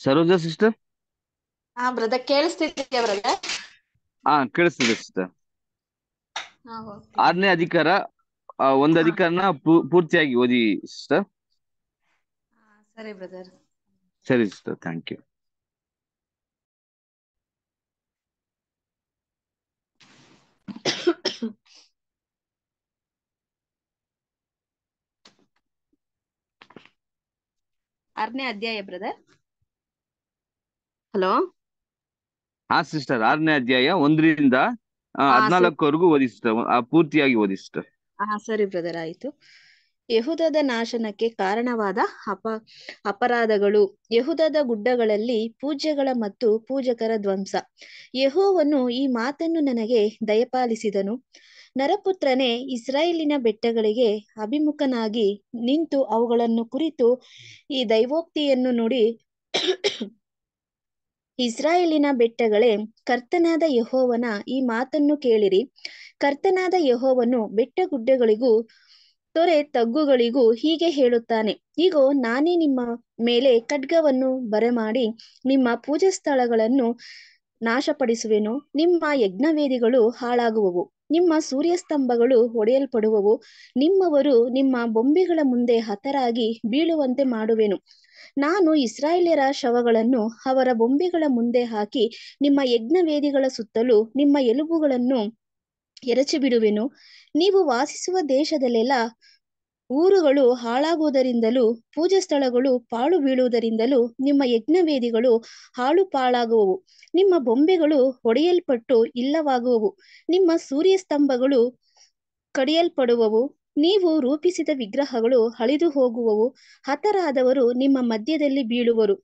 Saroja sister ಹಾ brother ಕೇಳಿಸ್ತಿದ್ದೀಯ brother ಹಾ ಕೇಳಿಸ್ತಿದೆ ಸಿಸ್ಟರ್ ಆರನೇ ಅಧಿಕಾರ ಒಂದು ಅಧಿಕಾರನ ಪೂರ್ತಿಯಾಗಿ ಓದಿ ಸಿಸ್ಟರ್ ಸರಿ ಬ್ರದರ್ ಸರಿ ಸಿಸ್ಟರ್ ಥ್ಯಾಂಕ್ ಯು ಆರನೇ ಅಧ್ಯಾಯ ಬ್ರದರ್ ಹಲೋ ಹಾ ಸಿಸ್ಟರ್ ಆರನೇ ಅಧ್ಯಾಯ ಒಂದರಿಂದ ಹದಿನಾಲ್ಕವರೆಗೂ ಓದಿ ಪೂರ್ತಿಯಾಗಿ ಓದಿ ಹಾ ಸರಿ ಬ್ರದರ್ ಆಯಿತು ಯಹುದದ ನಾಶನಕ್ಕೆ ಕಾರಣವಾದ ಅಪ ಅಪರಾಧಗಳು ಯಹುದದ ಗುಡ್ಡಗಳಲ್ಲಿ ಪೂಜ್ಯಗಳ ಮತ್ತು ಪೂಜಕರ ಧ್ವಂಸ ಯಹೋವನು ಈ ಮಾತನ್ನು ನನಗೆ ದಯಪಾಲಿಸಿದನು ನರಪುತ್ರನೇ ಇಸ್ರಾಯೇಲಿನ ಬೆಟ್ಟಗಳಿಗೆ ಅಭಿಮುಖನಾಗಿ ನಿಂತು ಅವುಗಳನ್ನು ಕುರಿತು ಈ ದೈವೋಕ್ತಿಯನ್ನು ನೋಡಿ ಇಸ್ರಾಯೇಲಿನ ಬೆಟ್ಟಗಳೇ ಕರ್ತನಾದ ಯಹೋವನ ಈ ಮಾತನ್ನು ಕೇಳಿರಿ ಕರ್ತನಾದ ಯಹೋವನು ಗುಡ್ಡೆಗಳಿಗೂ ತೊರೆ ತಗ್ಗುಗಳಿಗೂ ಹೀಗೆ ಹೇಳುತ್ತಾನೆ ಈಗ ನಾನೇ ನಿಮ್ಮ ಮೇಲೆ ಖಡ್ಗವನ್ನು ಬರಮಾಡಿ ನಿಮ್ಮ ಪೂಜಾ ಸ್ಥಳಗಳನ್ನು ನಾಶಪಡಿಸುವೆನು ನಿಮ್ಮ ಯಜ್ಞವೇದಿಗಳು ಹಾಳಾಗುವವು ನಿಮ್ಮ ಸೂರ್ಯಸ್ತಂಭಗಳು ಒಡೆಯಲ್ಪಡುವವು ನಿಮ್ಮವರು ನಿಮ್ಮ ಬೊಂಬೆಗಳ ಮುಂದೆ ಹತರಾಗಿ ಬೀಳುವಂತೆ ಮಾಡುವೆನು ನಾನು ಇಸ್ರಾಯೇಲ್ಯರ ಶವಗಳನ್ನು ಅವರ ಬೊಂಬೆಗಳ ಮುಂದೆ ಹಾಕಿ ನಿಮ್ಮ ಯಜ್ಞವೇದಿಗಳ ಸುತ್ತಲೂ ನಿಮ್ಮ ಎಲುಬುಗಳನ್ನು ಎರಚಿಬಿಡುವೆನು ನೀವು ವಾಸಿಸುವ ದೇಶದಲ್ಲೆಲ್ಲ ಊರುಗಳು ಹಾಳಾಗುವುದರಿಂದಲೂ ಪೂಜಾ ಸ್ಥಳಗಳು ಪಾಳು ಬೀಳುವುದರಿಂದಲೂ ನಿಮ್ಮ ಯಜ್ಞವೇದಿಗಳು ಹಾಳು ಪಾಳಾಗುವವು ನಿಮ್ಮ ಬೊಂಬೆಗಳು ಹೊಡೆಯಲ್ಪಟ್ಟು ಇಲ್ಲವಾಗುವವು ನಿಮ್ಮ ಸೂರ್ಯಸ್ತಂಭಗಳು ಕಡಿಯಲ್ಪಡುವವು ನೀವು ರೂಪಿಸಿದ ವಿಗ್ರಹಗಳು ಅಳಿದು ಹೋಗುವವು ಹತರಾದವರು ನಿಮ್ಮ ಮಧ್ಯದಲ್ಲಿ ಬೀಳುವರು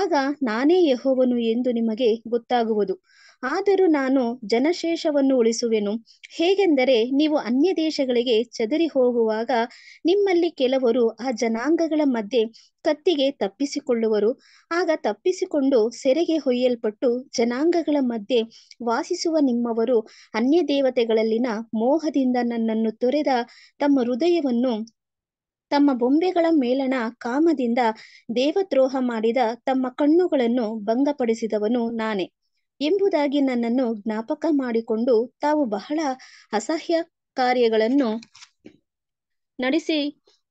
ಆಗ ನಾನೇ ಯಹೋವನು ಎಂದು ನಿಮಗೆ ಗೊತ್ತಾಗುವುದು ಆದರೂ ನಾನು ಜನಶೇಷವನ್ನು ಉಳಿಸುವೆನು ಹೇಗೆಂದರೆ ನೀವು ಅನ್ಯ ದೇಶಗಳಿಗೆ ಚದರಿ ಹೋಗುವಾಗ ನಿಮ್ಮಲ್ಲಿ ಕೆಲವರು ಆ ಜನಾಂಗಗಳ ಮಧ್ಯೆ ಕತ್ತಿಗೆ ತಪ್ಪಿಸಿಕೊಳ್ಳುವರು ಆಗ ತಪ್ಪಿಸಿಕೊಂಡು ಸೆರೆಗೆ ಹೊಯ್ಯಲ್ಪಟ್ಟು ಜನಾಂಗಗಳ ಮಧ್ಯೆ ವಾಸಿಸುವ ನಿಮ್ಮವರು ಅನ್ಯ ದೇವತೆಗಳಲ್ಲಿನ ಮೋಹದಿಂದ ನನ್ನನ್ನು ತೊರೆದ ತಮ್ಮ ಹೃದಯವನ್ನು ತಮ್ಮ ಬೊಂಬೆಗಳ ಮೇಲಣ ಕಾಮದಿಂದ ದೇವದ್ರೋಹ ಮಾಡಿದ ತಮ್ಮ ಕಣ್ಣುಗಳನ್ನು ಭಂಗಪಡಿಸಿದವನು ನಾನೇ ಎಂಬುದಾಗಿ ನನ್ನನ್ನು ಜ್ಞಾಪಕ ಮಾಡಿಕೊಂಡು ತಾವು ಬಹಳ ಅಸಹ್ಯ ಕಾರ್ಯಗಳನ್ನು ನಡೆಸಿ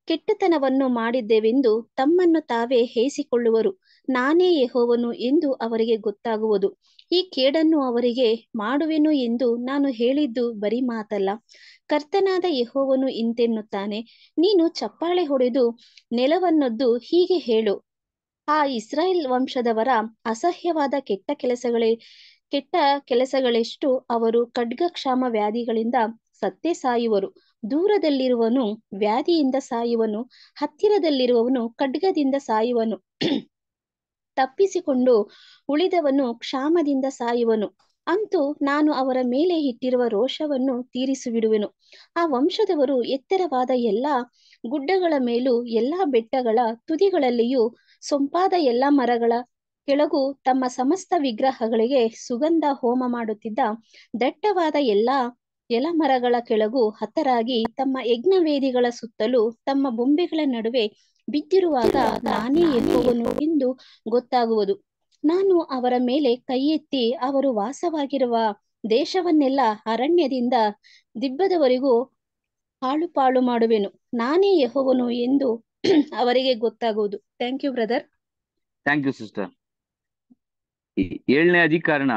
ಕೆಟ್ಟತನವನ್ನು ಮಾಡಿದ್ದೇವೆಂದು ತಮ್ಮನ್ನು ತಾವೇ ಹೇಸಿಕೊಳ್ಳುವರು ನಾನೇ ಯಹೋವನು ಎಂದು ಅವರಿಗೆ ಗೊತ್ತಾಗುವುದು ಈ ಕೇಡನ್ನು ಅವರಿಗೆ ಮಾಡುವೆನು ಎಂದು ನಾನು ಹೇಳಿದ್ದು ಬರಿ ಮಾತಲ್ಲ ಕರ್ತನಾದ ಯಹೋವನು ಇಂತೆನ್ನುತ್ತಾನೆ ನೀನು ಚಪ್ಪಾಳೆ ಹೊಡೆದು ನೆಲವನ್ನೊದ್ದು ಹೀಗೆ ಹೇಳು ಆ ಇಸ್ರಾಯೇಲ್ ವಂಶದವರ ಅಸಹ್ಯವಾದ ಕೆಟ್ಟ ಕೆಲಸಗಳೇ ಕೆಟ್ಟ ಕೆಲಸಗಳೆಷ್ಟು ಅವರು ಕ್ಷಾಮ ವ್ಯಾಧಿಗಳಿಂದ ಸತ್ತೇ ಸಾಯುವರು ದೂರದಲ್ಲಿರುವನು ವ್ಯಾಧಿಯಿಂದ ಸಾಯುವನು ಹತ್ತಿರದಲ್ಲಿರುವವನು ಖಡ್ಗದಿಂದ ಸಾಯುವನು ತಪ್ಪಿಸಿಕೊಂಡು ಉಳಿದವನು ಕ್ಷಾಮದಿಂದ ಸಾಯುವನು ಅಂತೂ ನಾನು ಅವರ ಮೇಲೆ ಇಟ್ಟಿರುವ ರೋಷವನ್ನು ತೀರಿಸಿಬಿಡುವೆನು ಆ ವಂಶದವರು ಎತ್ತರವಾದ ಎಲ್ಲಾ ಗುಡ್ಡಗಳ ಮೇಲೂ ಎಲ್ಲಾ ಬೆಟ್ಟಗಳ ತುದಿಗಳಲ್ಲಿಯೂ ಸೊಂಪಾದ ಎಲ್ಲ ಮರಗಳ ಕೆಳಗು ತಮ್ಮ ಸಮಸ್ತ ವಿಗ್ರಹಗಳಿಗೆ ಸುಗಂಧ ಹೋಮ ಮಾಡುತ್ತಿದ್ದ ದಟ್ಟವಾದ ಎಲ್ಲ ಎಲ ಮರಗಳ ಕೆಳಗೂ ಹತರಾಗಿ ತಮ್ಮ ಯಜ್ಞವೇದಿಗಳ ಸುತ್ತಲೂ ತಮ್ಮ ಬೊಂಬೆಗಳ ನಡುವೆ ಬಿದ್ದಿರುವಾಗ ನಾನೇ ಎನ್ನುವನು ಎಂದು ಗೊತ್ತಾಗುವುದು ನಾನು ಅವರ ಮೇಲೆ ಕೈ ಎತ್ತಿ ಅವರು ವಾಸವಾಗಿರುವ ದೇಶವನ್ನೆಲ್ಲ ಅರಣ್ಯದಿಂದ ದಿಬ್ಬದವರೆಗೂ ಹಾಳುಪಾಳು ಮಾಡುವೆನು ನಾನೇ ಯಹೋವನು ಎಂದು ಅವರಿಗೆ ಗೊತ್ತಾಗೋದು thank you brother thank you sister ಏಳನೇ ಅಧಿಕಾರಣ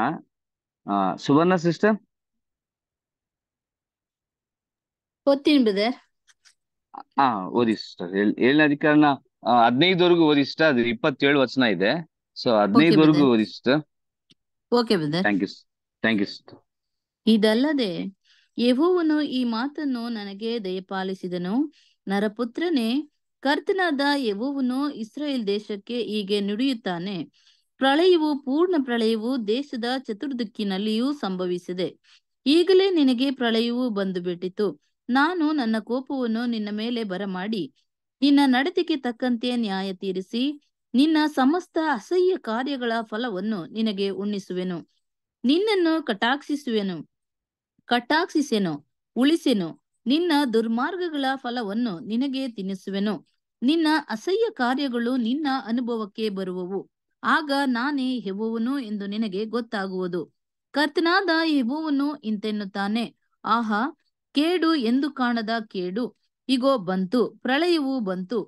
ಸುವರ್ಣ ಸಿಸ್ಟರ್ ಓದ್ತೀನಿ ಬ್ರದರ್ ಹಾ ಓದಿ ಸಿಸ್ಟರ್ ಏಳನೇ ಅಧಿಕಾರಣ ಹದಿನೈದವರೆಗೂ ಓದಿ ಸಿಸ್ಟರ್ ಅದು ಇಪ್ಪತ್ತೇಳು ವಚನ ಇದೆ ಸೊ ಹದಿನೈದವರೆಗೂ ಓದಿ sister okay brother thank you thank you sister ಇದಲ್ಲದೆ ಯಹೋವನು ಈ ಮಾತನ್ನು ನನಗೆ ದಯಪಾಲಿಸಿದನು ನರಪುತ್ರನೇ ಕರ್ತನಾದ ಯವುವನು ಇಸ್ರೇಲ್ ದೇಶಕ್ಕೆ ಹೀಗೆ ನುಡಿಯುತ್ತಾನೆ ಪ್ರಳಯವು ಪೂರ್ಣ ಪ್ರಳಯವು ದೇಶದ ಚತುರ್ದಿಕ್ಕಿನಲ್ಲಿಯೂ ಸಂಭವಿಸಿದೆ ಈಗಲೇ ನಿನಗೆ ಪ್ರಳಯವು ಬಂದು ಬಿಟ್ಟಿತು ನಾನು ನನ್ನ ಕೋಪವನ್ನು ನಿನ್ನ ಮೇಲೆ ಬರಮಾಡಿ ನಿನ್ನ ನಡತೆಗೆ ತಕ್ಕಂತೆ ನ್ಯಾಯ ತೀರಿಸಿ ನಿನ್ನ ಸಮಸ್ತ ಅಸಹ್ಯ ಕಾರ್ಯಗಳ ಫಲವನ್ನು ನಿನಗೆ ಉಣ್ಣಿಸುವೆನು ನಿನ್ನನ್ನು ಕಟಾಕ್ಷಿಸುವೆನು ಕಟಾಕ್ಷಿಸೆನು ಉಳಿಸೆನು ನಿನ್ನ ದುರ್ಮಾರ್ಗಗಳ ಫಲವನ್ನು ನಿನಗೆ ತಿನ್ನಿಸುವೆನು ನಿನ್ನ ಅಸಹ್ಯ ಕಾರ್ಯಗಳು ನಿನ್ನ ಅನುಭವಕ್ಕೆ ಬರುವವು ಆಗ ನಾನೇ ಹೆವುವನು ಎಂದು ನಿನಗೆ ಗೊತ್ತಾಗುವುದು ಕರ್ತನಾದ ಹೆವುವನು ಇಂತೆನ್ನುತ್ತಾನೆ ಆಹಾ ಕೇಡು ಎಂದು ಕಾಣದ ಕೇಡು ಇಗೋ ಬಂತು ಪ್ರಳಯವೂ ಬಂತು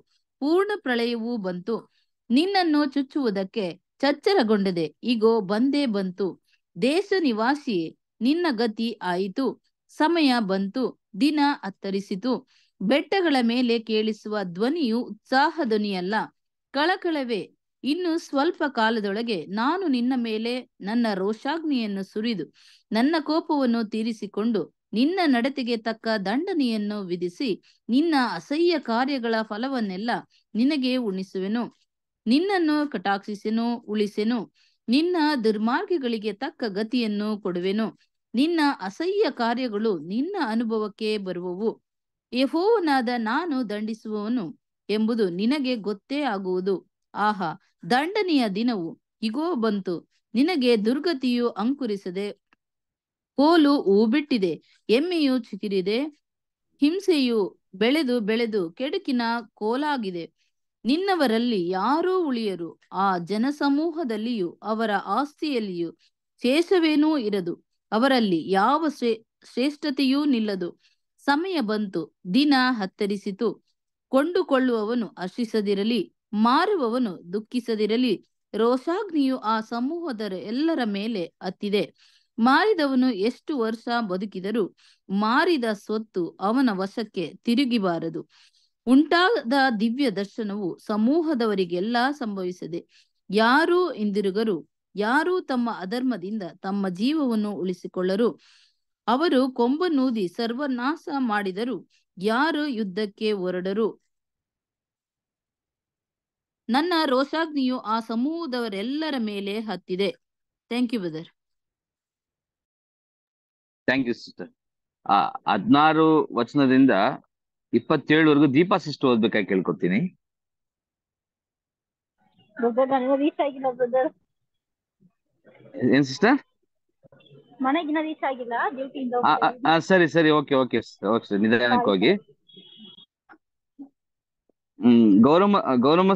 ಪೂರ್ಣ ಪ್ರಳಯವೂ ಬಂತು ನಿನ್ನನ್ನು ಚುಚ್ಚುವುದಕ್ಕೆ ಚಚ್ಚರಗೊಂಡದೆ ಇಗೋ ಬಂದೇ ಬಂತು ದೇಶ ನಿವಾಸಿಯೇ ನಿನ್ನ ಗತಿ ಆಯಿತು ಸಮಯ ಬಂತು ದಿನ ಅತ್ತರಿಸಿತು ಬೆಟ್ಟಗಳ ಮೇಲೆ ಕೇಳಿಸುವ ಧ್ವನಿಯು ಉತ್ಸಾಹ ಧ್ವನಿಯಲ್ಲ ಕಳಕಳವೇ ಇನ್ನು ಸ್ವಲ್ಪ ಕಾಲದೊಳಗೆ ನಾನು ನಿನ್ನ ಮೇಲೆ ನನ್ನ ರೋಷಾಗ್ನಿಯನ್ನು ಸುರಿದು ನನ್ನ ಕೋಪವನ್ನು ತೀರಿಸಿಕೊಂಡು ನಿನ್ನ ನಡತೆಗೆ ತಕ್ಕ ದಂಡನೆಯನ್ನು ವಿಧಿಸಿ ನಿನ್ನ ಅಸಹ್ಯ ಕಾರ್ಯಗಳ ಫಲವನ್ನೆಲ್ಲ ನಿನಗೆ ಉಣಿಸುವೆನು ನಿನ್ನನ್ನು ಕಟಾಕ್ಷಿಸೆನು ಉಳಿಸೆನು ನಿನ್ನ ದುರ್ಮಾರ್ಗಗಳಿಗೆ ತಕ್ಕ ಗತಿಯನ್ನು ಕೊಡುವೆನು ನಿನ್ನ ಅಸಹ್ಯ ಕಾರ್ಯಗಳು ನಿನ್ನ ಅನುಭವಕ್ಕೆ ಬರುವವು ಯಹೋವನಾದ ನಾನು ದಂಡಿಸುವವನು ಎಂಬುದು ನಿನಗೆ ಗೊತ್ತೇ ಆಗುವುದು ಆಹಾ ದಂಡನೆಯ ದಿನವು ಇಗೋ ಬಂತು ನಿನಗೆ ದುರ್ಗತಿಯು ಅಂಕುರಿಸದೆ ಕೋಲು ಹೂಬಿಟ್ಟಿದೆ ಎಮ್ಮೆಯು ಚಿಗಿರಿದೆ ಹಿಂಸೆಯು ಬೆಳೆದು ಬೆಳೆದು ಕೆಡುಕಿನ ಕೋಲಾಗಿದೆ ನಿನ್ನವರಲ್ಲಿ ಯಾರೂ ಉಳಿಯರು ಆ ಜನಸಮೂಹದಲ್ಲಿಯೂ ಅವರ ಆಸ್ತಿಯಲ್ಲಿಯೂ ಶೇಷವೇನೂ ಇರದು ಅವರಲ್ಲಿ ಯಾವ ಶ್ರೇ ಶ್ರೇಷ್ಠತೆಯೂ ನಿಲ್ಲದು ಸಮಯ ಬಂತು ದಿನ ಹತ್ತರಿಸಿತು ಕೊಂಡುಕೊಳ್ಳುವವನು ಹರ್ಷಿಸದಿರಲಿ ಮಾರುವವನು ದುಃಖಿಸದಿರಲಿ ರೋಷಾಗ್ನಿಯು ಆ ಸಮೂಹದ ಎಲ್ಲರ ಮೇಲೆ ಹತ್ತಿದೆ ಮಾರಿದವನು ಎಷ್ಟು ವರ್ಷ ಬದುಕಿದರೂ ಮಾರಿದ ಸ್ವತ್ತು ಅವನ ವಶಕ್ಕೆ ತಿರುಗಿಬಾರದು ಉಂಟಾದ ದಿವ್ಯ ದರ್ಶನವು ಸಮೂಹದವರಿಗೆಲ್ಲ ಸಂಭವಿಸದೆ ಯಾರು ಹಿಂದಿರುಗರು ಯಾರೂ ತಮ್ಮ ಅಧರ್ಮದಿಂದ ತಮ್ಮ ಜೀವವನ್ನು ಉಳಿಸಿಕೊಳ್ಳರು ಅವರು ಕೊಂಬನೂದಿ ನೂದಿ ಸರ್ವನಾಶ ಮಾಡಿದರು ಯಾರು ಯುದ್ಧಕ್ಕೆ ಹೊರಡರು ನನ್ನ ರೋಷಾಗ್ನಿಯು ಆ ಸಮೂಹದವರೆಲ್ಲರ ಮೇಲೆ ಹತ್ತಿದೆ thank you brother thank you sister ಆ ಹದಿನಾರು ವಚನದಿಂದ ಇಪ್ಪತ್ತೇಳುವರೆಗೂ ದೀಪ ಸಿಸ್ಟ್ ಓದ್ಬೇಕಾಗಿ ಕೇಳ್ಕೊತೀನಿ ಏನ್ ಸಿಸ್ಟರ್ ಮನೆಗೆ ಇನ್ನ ರೀಚ್ ಆಗಿಲ್ಲ ಡ್ಯೂಟಿಯಿಂದ ಆ, ಆ, ಸರಿ ಸರಿ ಓಕೆ ಓಕೆ ಓಕೆ ಸರ್ ನಿಧಾನಕ್ಕೆ ಹೋಗಿ ಹ್ಮ್ ಗೌರಮ್ಮ ಗೌರಮ್ಮ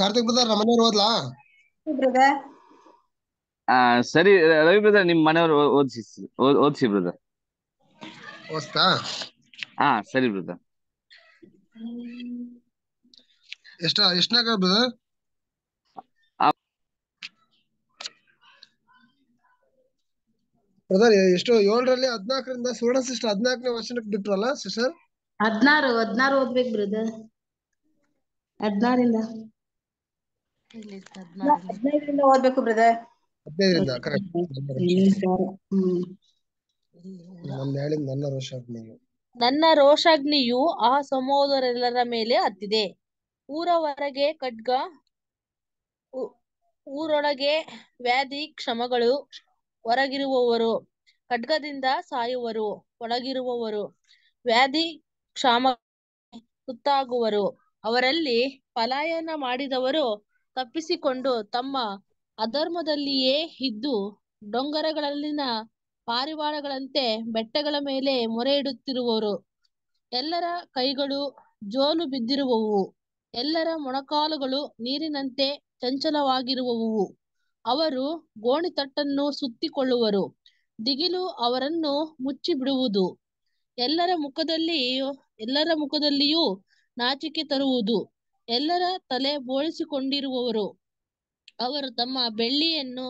ಕಾರ್ತಿಕ್ ಬ್ರದರ್ ನಮ್ಮ ಓದ್ಲಾ ಬ್ರದರ್ ಆ, ಸರಿ ರವಿ ಬ್ರದರ್ ನಿಮ್ಮ ಮನೆಯವರು ಓದಿಸಿ ಓದಿಸಿ ಬ್ರದರ್ ಓದ್ತಾ ಹಾ ಸರಿ ಬ್ರದರ್ ಎಷ್ಟ ಎಷ್ಟನಾಗ ಬ್ರದರ್ ಬ್ರದರ್ ಎಷ್ಟು ಏಳರಲ್ಲಿ ಹದಿನಾಲ್ಕರಿಂದ ಸುವರ್ಣ ಸಿಸ್ಟರ್ ಹದಿನಾಲ್ಕನೇ ವರ್ಷಕ್ಕೆ ಬಿಟ್ರಲ್ಲ ಸಿಸ್ಟರ್ ಹದಿನಾರು ಹದಿನಾರು ಓದ್ಬೇಕು ಬ್ರದರ್ ಹದಿನಾರಿಂದ ಹದಿನೈದರಿಂದ ಓದ್ಬೇಕು ಬ್ರದರ್ ನನ್ನ ನನ್ನ ರೋಷಾಗ್ನಿಯು ನನ್ನ ರೋಷಾಗ್ನಿಯು ಆ ಸಮೋದರೆಲ್ಲರ ಮೇಲೆ ಹತ್ತಿದೆ ಊರ ಹೊರಗೆ ಖಡ್ಗ ಊರೊಳಗೆ ವ್ಯಾಧಿ ಕ್ಷಮಗಳು ಹೊರಗಿರುವವರು ಖಡ್ಗದಿಂದ ಸಾಯುವರು ಒಳಗಿರುವವರು ವ್ಯಾಧಿ ಕ್ಷಾಮ ತುತ್ತಾಗುವರು ಅವರಲ್ಲಿ ಪಲಾಯನ ಮಾಡಿದವರು ತಪ್ಪಿಸಿಕೊಂಡು ತಮ್ಮ ಅಧರ್ಮದಲ್ಲಿಯೇ ಇದ್ದು ಡೊಂಗರಗಳಲ್ಲಿನ ಪಾರಿವಾಳಗಳಂತೆ ಬೆಟ್ಟಗಳ ಮೇಲೆ ಮೊರೆ ಇಡುತ್ತಿರುವರು ಎಲ್ಲರ ಕೈಗಳು ಜೋಲು ಬಿದ್ದಿರುವವು ಎಲ್ಲರ ಮೊಣಕಾಲುಗಳು ನೀರಿನಂತೆ ಚಂಚಲವಾಗಿರುವವು ಅವರು ಗೋಣಿತಟ್ಟನ್ನು ಸುತ್ತಿಕೊಳ್ಳುವರು ದಿಗಿಲು ಅವರನ್ನು ಮುಚ್ಚಿಬಿಡುವುದು ಎಲ್ಲರ ಮುಖದಲ್ಲಿ ಎಲ್ಲರ ಮುಖದಲ್ಲಿಯೂ ನಾಚಿಕೆ ತರುವುದು ಎಲ್ಲರ ತಲೆ ಬೋಳಿಸಿಕೊಂಡಿರುವವರು ಅವರು ತಮ್ಮ ಬೆಳ್ಳಿಯನ್ನು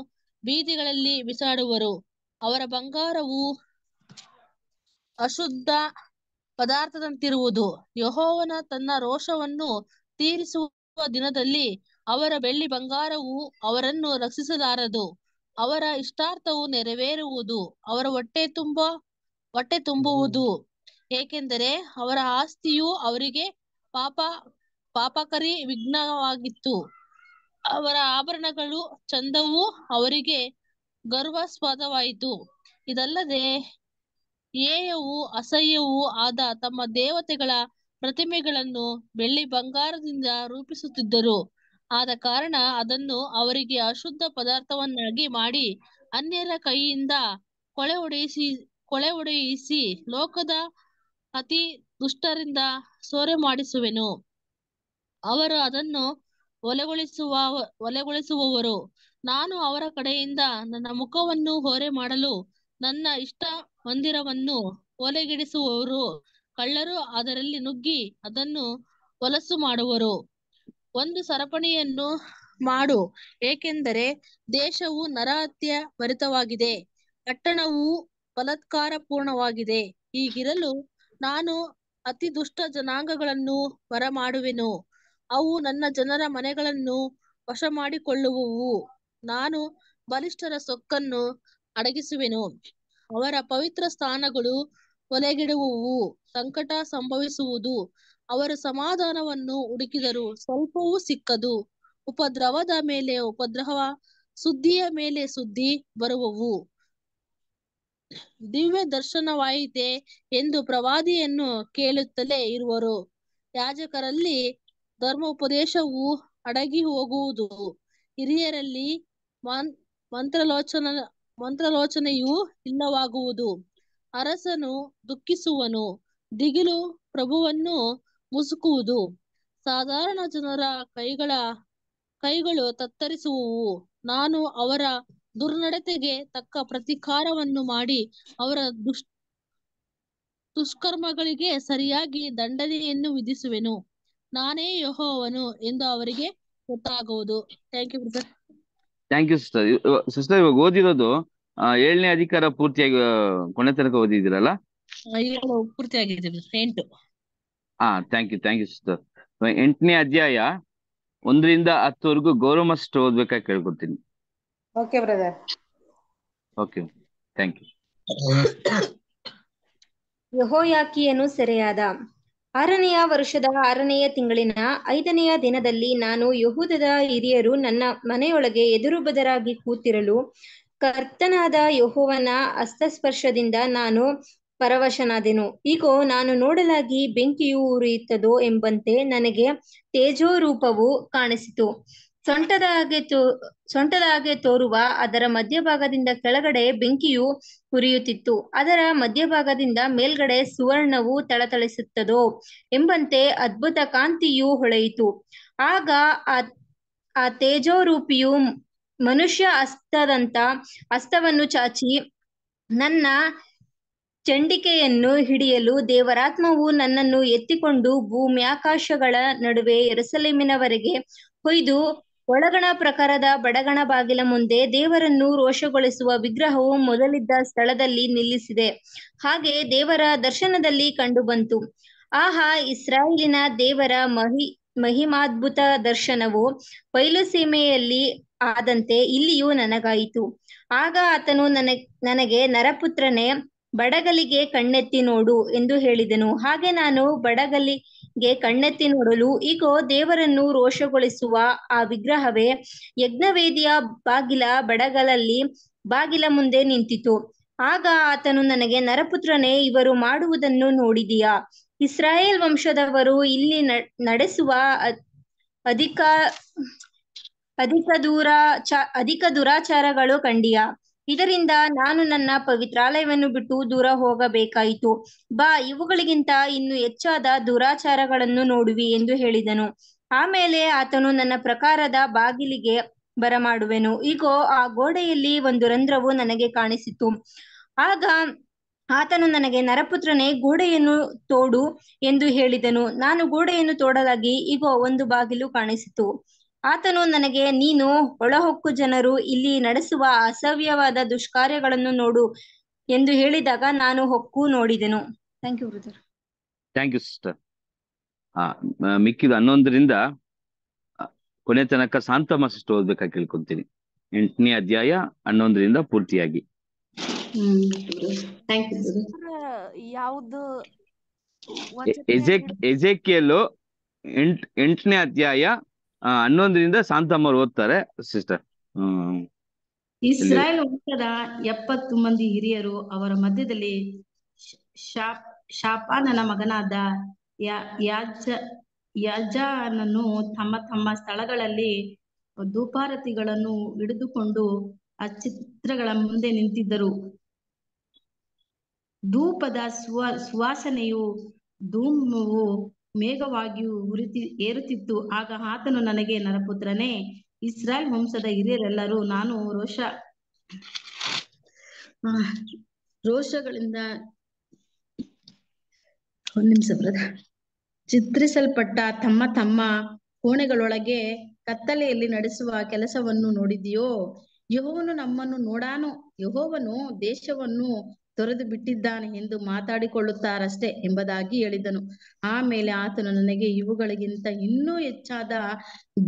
ಬೀದಿಗಳಲ್ಲಿ ಬಿಸಾಡುವರು ಅವರ ಬಂಗಾರವು ಅಶುದ್ಧ ಪದಾರ್ಥದಂತಿರುವುದು ಯಹೋವನ ತನ್ನ ರೋಷವನ್ನು ತೀರಿಸುವ ದಿನದಲ್ಲಿ ಅವರ ಬೆಳ್ಳಿ ಬಂಗಾರವು ಅವರನ್ನು ರಕ್ಷಿಸಲಾರದು ಅವರ ಇಷ್ಟಾರ್ಥವು ನೆರವೇರುವುದು ಅವರ ಹೊಟ್ಟೆ ತುಂಬ ಹೊಟ್ಟೆ ತುಂಬುವುದು ಏಕೆಂದರೆ ಅವರ ಆಸ್ತಿಯು ಅವರಿಗೆ ಪಾಪ ಪಾಪಕರಿ ವಿಘ್ನವಾಗಿತ್ತು ಅವರ ಆಭರಣಗಳು ಚಂದವು ಅವರಿಗೆ ಗರ್ವಸ್ವಾದವಾಯಿತು ಇದಲ್ಲದೆ ಏಯವು ಅಸಹ್ಯವೂ ಆದ ತಮ್ಮ ದೇವತೆಗಳ ಪ್ರತಿಮೆಗಳನ್ನು ಬೆಳ್ಳಿ ಬಂಗಾರದಿಂದ ರೂಪಿಸುತ್ತಿದ್ದರು ಆದ ಕಾರಣ ಅದನ್ನು ಅವರಿಗೆ ಅಶುದ್ಧ ಪದಾರ್ಥವನ್ನಾಗಿ ಮಾಡಿ ಅನ್ಯರ ಕೈಯಿಂದ ಕೊಳೆ ಹೊಡೆಯಿಸಿ ಕೊಳೆ ಹೊಡೆಯಿಸಿ ಲೋಕದ ಅತಿ ದುಷ್ಟರಿಂದ ಸೋರೆ ಮಾಡಿಸುವೆನು ಅವರು ಅದನ್ನು ಒಲೆಗೊಳಿಸುವ ಒಲೆಗೊಳಿಸುವವರು ನಾನು ಅವರ ಕಡೆಯಿಂದ ನನ್ನ ಮುಖವನ್ನು ಹೊರೆ ಮಾಡಲು ನನ್ನ ಇಷ್ಟ ಮಂದಿರವನ್ನು ಒಲೆಗಿಡಿಸುವವರು ಕಳ್ಳರು ಅದರಲ್ಲಿ ನುಗ್ಗಿ ಅದನ್ನು ಹೊಲಸು ಮಾಡುವರು ಒಂದು ಸರಪಣಿಯನ್ನು ಮಾಡು ಏಕೆಂದರೆ ದೇಶವು ನರಹತ್ಯ ಭರಿತವಾಗಿದೆ ಪಟ್ಟಣವು ಬಲತ್ಕಾರ ಪೂರ್ಣವಾಗಿದೆ ಹೀಗಿರಲು ನಾನು ಅತಿ ದುಷ್ಟ ಜನಾಂಗಗಳನ್ನು ಬರಮಾಡುವೆನು ಅವು ನನ್ನ ಜನರ ಮನೆಗಳನ್ನು ವಶ ಮಾಡಿಕೊಳ್ಳುವವು ನಾನು ಬಲಿಷ್ಠರ ಸೊಕ್ಕನ್ನು ಅಡಗಿಸುವೆನು ಅವರ ಪವಿತ್ರ ಸ್ಥಾನಗಳು ಕೊಲೆಗಿಡುವುವು ಸಂಕಟ ಸಂಭವಿಸುವುದು ಅವರ ಸಮಾಧಾನವನ್ನು ಹುಡುಕಿದರು ಸ್ವಲ್ಪವೂ ಸಿಕ್ಕದು ಉಪದ್ರವದ ಮೇಲೆ ಉಪದ್ರವ ಸುದ್ದಿಯ ಮೇಲೆ ಸುದ್ದಿ ಬರುವವು ದಿವ್ಯ ದರ್ಶನವಾಯಿತೆ ಎಂದು ಪ್ರವಾದಿಯನ್ನು ಕೇಳುತ್ತಲೇ ಇರುವರು ಯಾಜಕರಲ್ಲಿ ಧರ್ಮ ಉಪದೇಶವು ಅಡಗಿ ಹೋಗುವುದು ಹಿರಿಯರಲ್ಲಿ ಮಂತ್ರಲೋಚನ ಮಂತ್ರಲೋಚನೆಯೂ ಇಲ್ಲವಾಗುವುದು ಅರಸನು ದುಃಖಿಸುವನು ದಿಗಿಲು ಪ್ರಭುವನ್ನು ಮುಸುಕುವುದು ಸಾಧಾರಣ ಜನರ ಕೈಗಳ ಕೈಗಳು ತತ್ತರಿಸುವುವು ನಾನು ಅವರ ದುರ್ನಡತೆಗೆ ತಕ್ಕ ಪ್ರತಿಕಾರವನ್ನು ಮಾಡಿ ಅವರ ದುಷ್ ದುಷ್ಕರ್ಮಗಳಿಗೆ ಸರಿಯಾಗಿ ದಂಡನೆಯನ್ನು ವಿಧಿಸುವೆನು ನಾನೇ ಯಹೋವನು ಎಂದು ಅವರಿಗೆ ಗೊತ್ತಾಗುವುದು thank you brother thank you sister sister ಇವಾಗ ಓದಿರೋದು ಏಳನೇ ಅಧಿಕಾರ ಪೂರ್ತಿಯಾಗಿ ಕೊನೆ ತನಕ ಓದಿದಿರಲ್ಲ ಪೂರ್ತಿಯಾಗಿದೆ ಎಂಟು ಹಾ thank you thank you sister ಎಂಟನೇ ಅಧ್ಯಾಯ ಒಂದರಿಂದ ಹತ್ತುವರೆಗೂ ಗೌರವ ಮಸ್ಟ್ ಓದ್ಬೇಕಾಗಿ ಕೇಳ್ಕೊತೀನಿ okay brother okay thank you ಯಹೋಯಾಕಿಯನು ಸೆರೆಯಾದ ಆರನೆಯ ವರ್ಷದ ಆರನೆಯ ತಿಂಗಳಿನ ಐದನೆಯ ದಿನದಲ್ಲಿ ನಾನು ಯಹೂದದ ಹಿರಿಯರು ನನ್ನ ಮನೆಯೊಳಗೆ ಎದುರುಬದರಾಗಿ ಕೂತಿರಲು ಕರ್ತನಾದ ಯಹೋವನ ಹಸ್ತಸ್ಪರ್ಶದಿಂದ ನಾನು ಪರವಶನಾದೆನು ಈಗ ನಾನು ನೋಡಲಾಗಿ ಬೆಂಕಿಯು ಉರಿಯುತ್ತದೋ ಎಂಬಂತೆ ನನಗೆ ತೇಜೋ ರೂಪವು ಕಾಣಿಸಿತು ಸೊಂಟದಾಗೆ ತೋ ಸೊಂಟದಾಗೆ ತೋರುವ ಅದರ ಮಧ್ಯಭಾಗದಿಂದ ಕೆಳಗಡೆ ಬೆಂಕಿಯು ಉರಿಯುತ್ತಿತ್ತು ಅದರ ಮಧ್ಯಭಾಗದಿಂದ ಮೇಲ್ಗಡೆ ಸುವರ್ಣವು ತಳತಳಿಸುತ್ತದೋ ಎಂಬಂತೆ ಅದ್ಭುತ ಕಾಂತಿಯು ಹೊಳೆಯಿತು ಆಗ ಆ ತೇಜೋರೂಪಿಯು ಮನುಷ್ಯ ಅಸ್ತದಂತ ಅಸ್ತವನ್ನು ಚಾಚಿ ನನ್ನ ಚಂಡಿಕೆಯನ್ನು ಹಿಡಿಯಲು ದೇವರಾತ್ಮವು ನನ್ನನ್ನು ಎತ್ತಿಕೊಂಡು ಭೂಮ್ಯಾಕಾಶಗಳ ನಡುವೆ ಎರಸಲೇಮಿನವರೆಗೆ ಹೊಯ್ದು ಒಳಗಣ ಪ್ರಕಾರದ ಬಡಗಣ ಬಾಗಿಲ ಮುಂದೆ ದೇವರನ್ನು ರೋಷಗೊಳಿಸುವ ವಿಗ್ರಹವು ಮೊದಲಿದ್ದ ಸ್ಥಳದಲ್ಲಿ ನಿಲ್ಲಿಸಿದೆ ಹಾಗೆ ದೇವರ ದರ್ಶನದಲ್ಲಿ ಕಂಡುಬಂತು ಆಹಾ ಇಸ್ರಾಯೇಲಿನ ದೇವರ ಮಹಿ ಮಹಿಮಾದ್ಭುತ ದರ್ಶನವು ಬಯಲುಸೀಮೆಯಲ್ಲಿ ಆದಂತೆ ಇಲ್ಲಿಯೂ ನನಗಾಯಿತು ಆಗ ಆತನು ನನ ನನಗೆ ನರಪುತ್ರನೇ ಬಡಗಲಿಗೆ ಕಣ್ಣೆತ್ತಿ ನೋಡು ಎಂದು ಹೇಳಿದನು ಹಾಗೆ ನಾನು ಬಡಗಲಿಗೆ ಕಣ್ಣೆತ್ತಿ ನೋಡಲು ಈಗ ದೇವರನ್ನು ರೋಷಗೊಳಿಸುವ ಆ ವಿಗ್ರಹವೇ ಯಜ್ಞವೇದಿಯ ಬಾಗಿಲ ಬಡಗಲಲ್ಲಿ ಬಾಗಿಲ ಮುಂದೆ ನಿಂತಿತು ಆಗ ಆತನು ನನಗೆ ನರಪುತ್ರನೇ ಇವರು ಮಾಡುವುದನ್ನು ನೋಡಿದೀಯಾ ಇಸ್ರಾಯೇಲ್ ವಂಶದವರು ಇಲ್ಲಿ ನಡೆಸುವ ಅಧಿಕ ಅಧಿಕ ದೂರ ಚ ಅಧಿಕ ದುರಾಚಾರಗಳು ಕಂಡಿಯಾ ಇದರಿಂದ ನಾನು ನನ್ನ ಪವಿತ್ರಾಲಯವನ್ನು ಬಿಟ್ಟು ದೂರ ಹೋಗಬೇಕಾಯಿತು ಬಾ ಇವುಗಳಿಗಿಂತ ಇನ್ನು ಹೆಚ್ಚಾದ ದುರಾಚಾರಗಳನ್ನು ನೋಡುವಿ ಎಂದು ಹೇಳಿದನು ಆಮೇಲೆ ಆತನು ನನ್ನ ಪ್ರಕಾರದ ಬಾಗಿಲಿಗೆ ಬರಮಾಡುವೆನು ಈಗೋ ಆ ಗೋಡೆಯಲ್ಲಿ ಒಂದು ರಂಧ್ರವು ನನಗೆ ಕಾಣಿಸಿತು ಆಗ ಆತನು ನನಗೆ ನರಪುತ್ರನೇ ಗೋಡೆಯನ್ನು ತೋಡು ಎಂದು ಹೇಳಿದನು ನಾನು ಗೋಡೆಯನ್ನು ತೋಡಲಾಗಿ ಈಗೋ ಒಂದು ಬಾಗಿಲು ಕಾಣಿಸಿತು ಆತನು ನನಗೆ ನೀನು ಒಳಹೊಕ್ಕು ಜನರು ಇಲ್ಲಿ ನಡೆಸುವ ಅಸವ್ಯವಾದ ದುಷ್ಕಾರ್ಯಗಳನ್ನು ನೋಡು ಎಂದು ಹೇಳಿದಾಗ ನಾನು ಹೊಕ್ಕು ನೋಡಿದೆನು thank you brother thank you sister ಮಿಕ್ಕಿದ ಹನ್ನೊಂದರಿಂದ ಕೊನೆ ತನಕ ಸಾಂತಮ ಸಿಸ್ಟರ್ ಓದ್ಬೇಕಾಗಿ ಕೇಳ್ಕೊಂತೀನಿ ಎಂಟನೇ ಅಧ್ಯಾಯ ಹನ್ನೊಂದರಿಂದ ಪೂರ್ತಿಯಾಗಿ ಎಜೆಕ್ ಯಾವುದು ಎಂಟ್ ಎಂಟನೇ ಅಧ್ಯಾಯ ಹನ್ನೊಂದರಿಂದ ಶಾಂತಮ್ಮರು ಓದ್ತಾರೆ ಸಿಸ್ಟರ್ ಇಸ್ರಾಯೇಲ್ ವಂಶದ ಎಪ್ಪತ್ತು ಮಂದಿ ಹಿರಿಯರು ಅವರ ಮಧ್ಯದಲ್ಲಿ ಶಾಪಾನನ ಮಗನಾದ ಯಾಜಾನನು ತಮ್ಮ ತಮ್ಮ ಸ್ಥಳಗಳಲ್ಲಿ ಧೂಪಾರತಿಗಳನ್ನು ಹಿಡಿದುಕೊಂಡು ಆ ಚಿತ್ರಗಳ ಮುಂದೆ ನಿಂತಿದ್ದರು ಧೂಪದ ಸ್ವ ಸುವಾಸನೆಯು ಧೂಮವು ಮೇಘವಾಗಿಯೂ ಉರಿತಿ ಏರುತ್ತಿತ್ತು ಆಗ ಆತನು ನನಗೆ ನರಪುತ್ರನೇ ಇಸ್ರಾಯೇಲ್ ವಂಶದ ಹಿರಿಯರೆಲ್ಲರೂ ನಾನು ರೋಷ ರೋಷಗಳಿಂದ ಒಂದ್ ನಿಮಿಷ ಬರದ ಚಿತ್ರಿಸಲ್ಪಟ್ಟ ತಮ್ಮ ತಮ್ಮ ಕೋಣೆಗಳೊಳಗೆ ಕತ್ತಲೆಯಲ್ಲಿ ನಡೆಸುವ ಕೆಲಸವನ್ನು ನೋಡಿದೆಯೋ ಯಹೋವನು ನಮ್ಮನ್ನು ನೋಡಾನು ಯಹೋವನು ದೇಶವನ್ನು ತೊರೆದು ಬಿಟ್ಟಿದ್ದಾನೆ ಎಂದು ಮಾತಾಡಿಕೊಳ್ಳುತ್ತಾರಷ್ಟೇ ಎಂಬುದಾಗಿ ಹೇಳಿದನು ಆಮೇಲೆ ಆತನು ನನಗೆ ಇವುಗಳಿಗಿಂತ ಇನ್ನೂ ಹೆಚ್ಚಾದ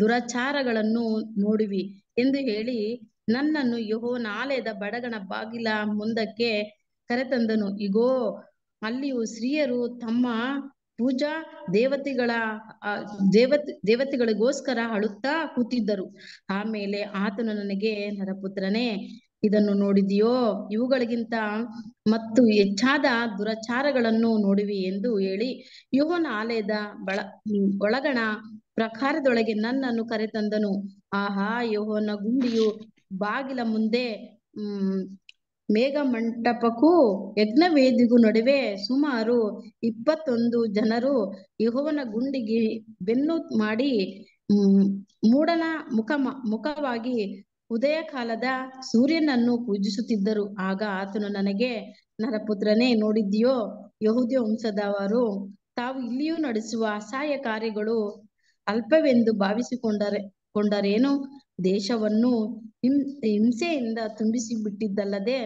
ದುರಾಚಾರಗಳನ್ನು ನೋಡುವಿ ಎಂದು ಹೇಳಿ ನನ್ನನ್ನು ಯಹೋ ಆಲಯದ ಬಡಗಣ ಬಾಗಿಲ ಮುಂದಕ್ಕೆ ಕರೆತಂದನು ಇಗೋ ಅಲ್ಲಿಯೂ ಸ್ತ್ರೀಯರು ತಮ್ಮ ಪೂಜಾ ದೇವತೆಗಳ ದೇವತ್ ದೇವತೆಗಳಿಗೋಸ್ಕರ ಅಳುತ್ತಾ ಕೂತಿದ್ದರು ಆಮೇಲೆ ಆತನು ನನಗೆ ನರಪುತ್ರನೇ ಇದನ್ನು ನೋಡಿದೆಯೋ ಇವುಗಳಿಗಿಂತ ಮತ್ತು ಹೆಚ್ಚಾದ ದುರಾಚಾರಗಳನ್ನು ನೋಡಿವಿ ಎಂದು ಹೇಳಿ ಯುವನ ಆಲಯದ ಒಳಗಣ ಪ್ರಕಾರದೊಳಗೆ ನನ್ನನ್ನು ಕರೆತಂದನು ಆಹಾ ಯೋಹನ ಗುಂಡಿಯು ಬಾಗಿಲ ಮುಂದೆ ಹ್ಮ್ ಮೇಘ ಮಂಟಪಕ್ಕೂ ಯಜ್ಞವೇದಿಗೂ ನಡುವೆ ಸುಮಾರು ಇಪ್ಪತ್ತೊಂದು ಜನರು ಯಹೋವನ ಗುಂಡಿಗೆ ಬೆನ್ನು ಮಾಡಿ ಹ್ಮ್ ಮೂಡನ ಮುಖ ಮುಖವಾಗಿ ಉದಯ ಕಾಲದ ಸೂರ್ಯನನ್ನು ಪೂಜಿಸುತ್ತಿದ್ದರು ಆಗ ಆತನು ನನಗೆ ನರಪುತ್ರನೇ ನೋಡಿದ್ಯೋ ಯಹುದಿ ವಂಶದವರು ತಾವು ಇಲ್ಲಿಯೂ ನಡೆಸುವ ಅಸಹಾಯ ಕಾರ್ಯಗಳು ಅಲ್ಪವೆಂದು ಭಾವಿಸಿಕೊಂಡರೆ ಕೊಂಡರೇನು ದೇಶವನ್ನು ಹಿಂ ಹಿಂಸೆಯಿಂದ ತುಂಬಿಸಿ ಬಿಟ್ಟಿದ್ದಲ್ಲದೆ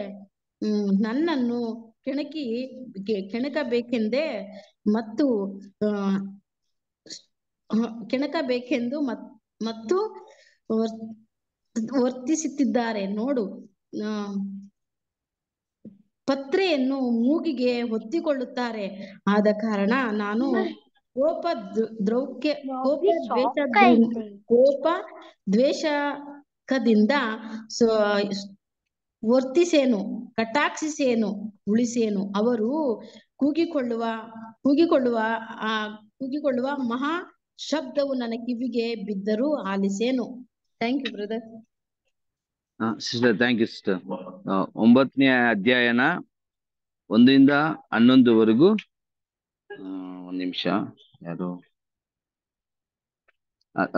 ಹ್ಮ್ ನನ್ನನ್ನು ಕೆಣಕಿ ಕೆಣಕಬೇಕೆಂದೇ ಮತ್ತು ಕೆಣಕಬೇಕೆಂದು ಮತ್ತು ವರ್ತಿಸುತ್ತಿದ್ದಾರೆ ನೋಡು ಪತ್ರೆಯನ್ನು ಮೂಗಿಗೆ ಹೊತ್ತಿಕೊಳ್ಳುತ್ತಾರೆ ಆದ ಕಾರಣ ನಾನು ಕೋಪ ದ್ರೌಕ್ಯ ಕೋಪ ದ್ವೇಷ ಕೋಪ ದ್ವೇಷಕದಿಂದ ವರ್ತಿಸೇನು ಕಟಾಕ್ಷಿಸೇನು ಉಳಿಸೇನು ಅವರು ಕೂಗಿಕೊಳ್ಳುವ ಕೂಗಿಕೊಳ್ಳುವ ಆ ಕೂಗಿಕೊಳ್ಳುವ ಮಹಾ ಶಬ್ದವು ನನ್ನ ಕಿವಿಗೆ ಬಿದ್ದರೂ ಆಲಿಸೇನು thank you brother sister thank you sister ಒಂಬತ್ತನೇ ಅಧ್ಯಾಯನ ಒಂದರಿಂದ ಹನ್ನೊಂದುವರೆಗೂ ಒಂದ್ ನಿಮಿಷ ಯಾರು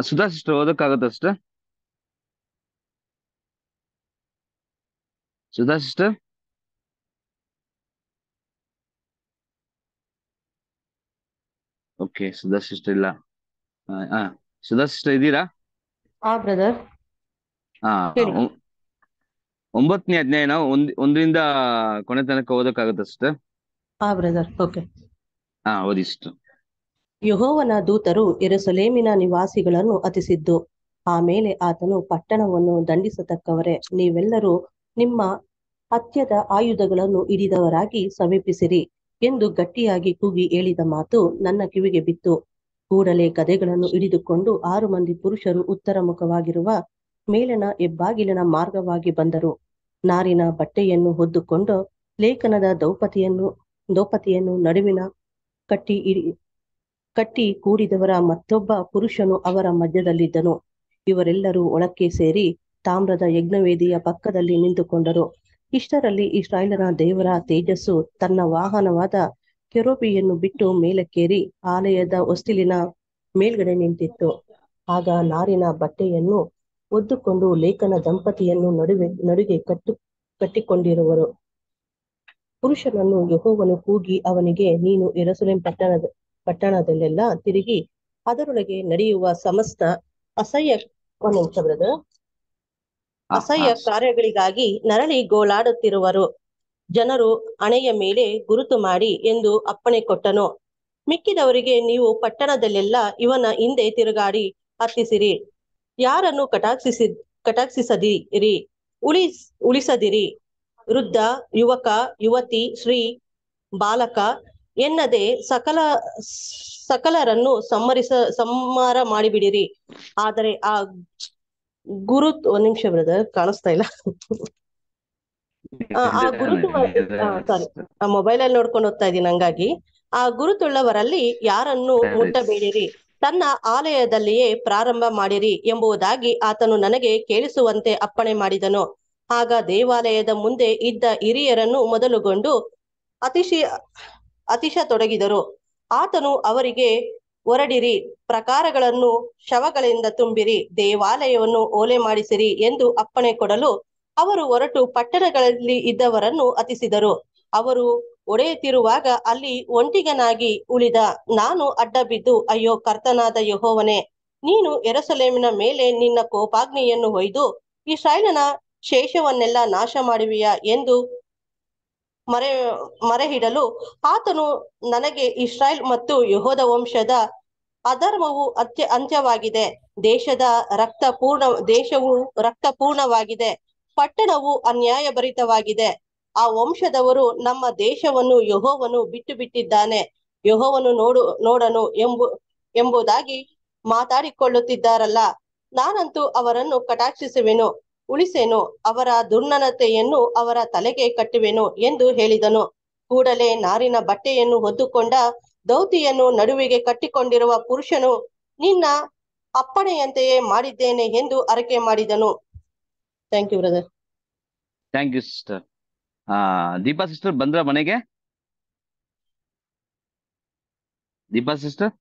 ಸುಧಾ ಸಿಸ್ಟರ್ ಓದಕ್ಕಾಗತ್ತ sister Sudha sister okay Sudha sister ಇಲ್ಲ ಹಾ ಸುಧಾ ಸಿಸ್ಟರ್ ಇದ್ದೀರಾ ಆ ಬ್ರದರ್ ಹಾ ಒಂಬತ್ತನೇ ಅಧ್ಯಾಯನ ಒಂದರಿಂದ ಕೊನೆ ತನಕ ಓದಕ್ಕಾಗುತ್ತೆ ಆ ಬ್ರದರ್ ಓಕೆ ಹಾ ಓದಿ ಯಹೋವನ ದೂತರು ಎರಸಲೇಮಿನ ನಿವಾಸಿಗಳನ್ನು ಅತಿಸಿದ್ದು ಆಮೇಲೆ ಆತನು ಪಟ್ಟಣವನ್ನು ದಂಡಿಸತಕ್ಕವರೇ ನೀವೆಲ್ಲರೂ ನಿಮ್ಮ ಅತ್ಯದ ಆಯುಧಗಳನ್ನು ಹಿಡಿದವರಾಗಿ ಸಮೀಪಿಸಿರಿ ಎಂದು ಗಟ್ಟಿಯಾಗಿ ಕೂಗಿ ಹೇಳಿದ ಮಾತು ನನ್ನ ಕಿವಿಗೆ ಬಿತ್ತು ಕೂಡಲೇ ಕದೆಗಳನ್ನು ಹಿಡಿದುಕೊಂಡು ಆರು ಮಂದಿ ಪುರುಷರು ಉತ್ತರ ಮುಖವಾಗಿರುವ ಮೇಲನ ಎಬ್ಬಾಗಿಲಿನ ಮಾರ್ಗವಾಗಿ ಬಂದರು ನಾರಿನ ಬಟ್ಟೆಯನ್ನು ಹೊದ್ದುಕೊಂಡು ಲೇಖನದ ದೌಪತಿಯನ್ನು ದೌಪತಿಯನ್ನು ನಡುವಿನ ಕಟ್ಟಿ ಕಟ್ಟಿ ಕೂಡಿದವರ ಮತ್ತೊಬ್ಬ ಪುರುಷನು ಅವರ ಮಧ್ಯದಲ್ಲಿದ್ದನು ಇವರೆಲ್ಲರೂ ಒಳಕ್ಕೆ ಸೇರಿ ತಾಮ್ರದ ಯಜ್ಞವೇದಿಯ ಪಕ್ಕದಲ್ಲಿ ನಿಂತುಕೊಂಡರು ಇಷ್ಟರಲ್ಲಿ ಇಸ್ರಾಯೇಲನ ದೇವರ ತೇಜಸ್ಸು ತನ್ನ ವಾಹನವಾದ ಕೆರೋಪಿಯನ್ನು ಬಿಟ್ಟು ಮೇಲಕ್ಕೇರಿ ಆಲಯದ ಹೊಸ್ತಿಲಿನ ಮೇಲ್ಗಡೆ ನಿಂತಿತ್ತು ಆಗ ನಾರಿನ ಬಟ್ಟೆಯನ್ನು ಒದ್ದುಕೊಂಡು ಲೇಖನ ದಂಪತಿಯನ್ನು ನಡುವೆ ನಡುಗೆ ಕಟ್ಟು ಕಟ್ಟಿಕೊಂಡಿರುವರು ಪುರುಷನನ್ನು ಯಹೋವನು ಕೂಗಿ ಅವನಿಗೆ ನೀನು ಎರಸುಲೆಂ ಪಟ್ಟಣದ ಪಟ್ಟಣದಲ್ಲೆಲ್ಲ ತಿರುಗಿ ಅದರೊಳಗೆ ನಡೆಯುವ ಸಮಸ್ತ ಅಸಹ್ಯ ಅಸಹ್ಯ ಕಾರ್ಯಗಳಿಗಾಗಿ ನರಳಿ ಗೋಳಾಡುತ್ತಿರುವರು ಜನರು ಅಣೆಯ ಮೇಲೆ ಗುರುತು ಮಾಡಿ ಎಂದು ಅಪ್ಪಣೆ ಕೊಟ್ಟನು ಮಿಕ್ಕಿದವರಿಗೆ ನೀವು ಪಟ್ಟಣದಲ್ಲೆಲ್ಲ ಇವನ ಹಿಂದೆ ತಿರುಗಾಡಿ ಹತ್ತಿಸಿರಿ ಯಾರನ್ನು ಕಟಾಕ್ಷಿಸಿ ಕಟಾಕ್ಷಿಸದಿರಿ ಉಳಿಸ್ ಉಳಿಸದಿರಿ ವೃದ್ಧ ಯುವಕ ಯುವತಿ ಶ್ರೀ ಬಾಲಕ ಎನ್ನದೆ ಸಕಲ ಸಕಲರನ್ನು ಸಮ್ಮರಿಸ ಸಂಹಾರ ಮಾಡಿಬಿಡಿರಿ ಆದರೆ ಆ ಗುರುತ್ ಒಂದ್ ನಿಮಿಷ ಬ್ರದರ್ ಕಾಣಿಸ್ತಾ ಇಲ್ಲ ಆ ಆ ಮೊಬೈಲ್ ಅಲ್ಲಿ ನೋಡ್ಕೊಂಡು ಹೋಗ್ತಾ ಇದ್ದೀನಿ ಹಂಗಾಗಿ ಆ ಗುರುತುಳ್ಳವರಲ್ಲಿ ಯಾರನ್ನು ಮುಟ್ಟಬೇಡಿರಿ ತನ್ನ ಆಲಯದಲ್ಲಿಯೇ ಪ್ರಾರಂಭ ಮಾಡಿರಿ ಎಂಬುದಾಗಿ ಆತನು ನನಗೆ ಕೇಳಿಸುವಂತೆ ಅಪ್ಪಣೆ ಮಾಡಿದನು ಆಗ ದೇವಾಲಯದ ಮುಂದೆ ಇದ್ದ ಹಿರಿಯರನ್ನು ಮೊದಲುಗೊಂಡು ಅತಿಶಯ ಅತಿಶ ತೊಡಗಿದರು ಆತನು ಅವರಿಗೆ ಹೊರಡಿರಿ ಪ್ರಕಾರಗಳನ್ನು ಶವಗಳಿಂದ ತುಂಬಿರಿ ದೇವಾಲಯವನ್ನು ಓಲೆ ಮಾಡಿಸಿರಿ ಎಂದು ಅಪ್ಪಣೆ ಕೊಡಲು ಅವರು ಹೊರಟು ಪಟ್ಟಣಗಳಲ್ಲಿ ಇದ್ದವರನ್ನು ಅತಿಸಿದರು ಅವರು ಒಡೆಯುತ್ತಿರುವಾಗ ಅಲ್ಲಿ ಒಂಟಿಗನಾಗಿ ಉಳಿದ ನಾನು ಅಡ್ಡಬಿದ್ದು ಅಯ್ಯೋ ಕರ್ತನಾದ ಯಹೋವನೇ ನೀನು ಎರಸಲೇಮಿನ ಮೇಲೆ ನಿನ್ನ ಕೋಪಾಗ್ನಿಯನ್ನು ಹೊಯ್ದು ಈ ಶೇಷವನ್ನೆಲ್ಲ ನಾಶ ಮಾಡುವೆಯ ಎಂದು ಮರೆ ಮರೆಹಿಡಲು ಆತನು ನನಗೆ ಇಸ್ರಾಯೇಲ್ ಮತ್ತು ಯಹೋದ ವಂಶದ ಅಧರ್ಮವು ಅತ್ಯ ಅಂತ್ಯವಾಗಿದೆ ದೇಶದ ರಕ್ತ ಪೂರ್ಣ ದೇಶವು ರಕ್ತ ಪೂರ್ಣವಾಗಿದೆ ಪಟ್ಟಣವು ಅನ್ಯಾಯಭರಿತವಾಗಿದೆ ಆ ವಂಶದವರು ನಮ್ಮ ದೇಶವನ್ನು ಯಹೋವನು ಬಿಟ್ಟು ಬಿಟ್ಟಿದ್ದಾನೆ ಯಹೋವನು ನೋಡು ನೋಡನು ಎಂಬು ಎಂಬುದಾಗಿ ಮಾತಾಡಿಕೊಳ್ಳುತ್ತಿದ್ದಾರಲ್ಲ ನಾನಂತೂ ಅವರನ್ನು ಕಟಾಕ್ಷಿಸುವೆನು ಉಳಿಸೇನು ಅವರ ದುರ್ನತೆಯನ್ನು ಅವರ ತಲೆಗೆ ಕಟ್ಟುವೆನು ಎಂದು ಹೇಳಿದನು ಕೂಡಲೇ ನಾರಿನ ಬಟ್ಟೆಯನ್ನು ಹೊದ್ದುಕೊಂಡ ದೌತಿಯನ್ನು ನಡುವಿಗೆ ಕಟ್ಟಿಕೊಂಡಿರುವ ಪುರುಷನು ನಿನ್ನ ಅಪ್ಪಣೆಯಂತೆಯೇ ಮಾಡಿದ್ದೇನೆ ಎಂದು ಅರಕೆ ಮಾಡಿದನು thank you brother thank you sister Deepa sister ಬಂದ್ರ ಮನೆಗೆ ದೀಪಾ ಸಿಸ್ಟರ್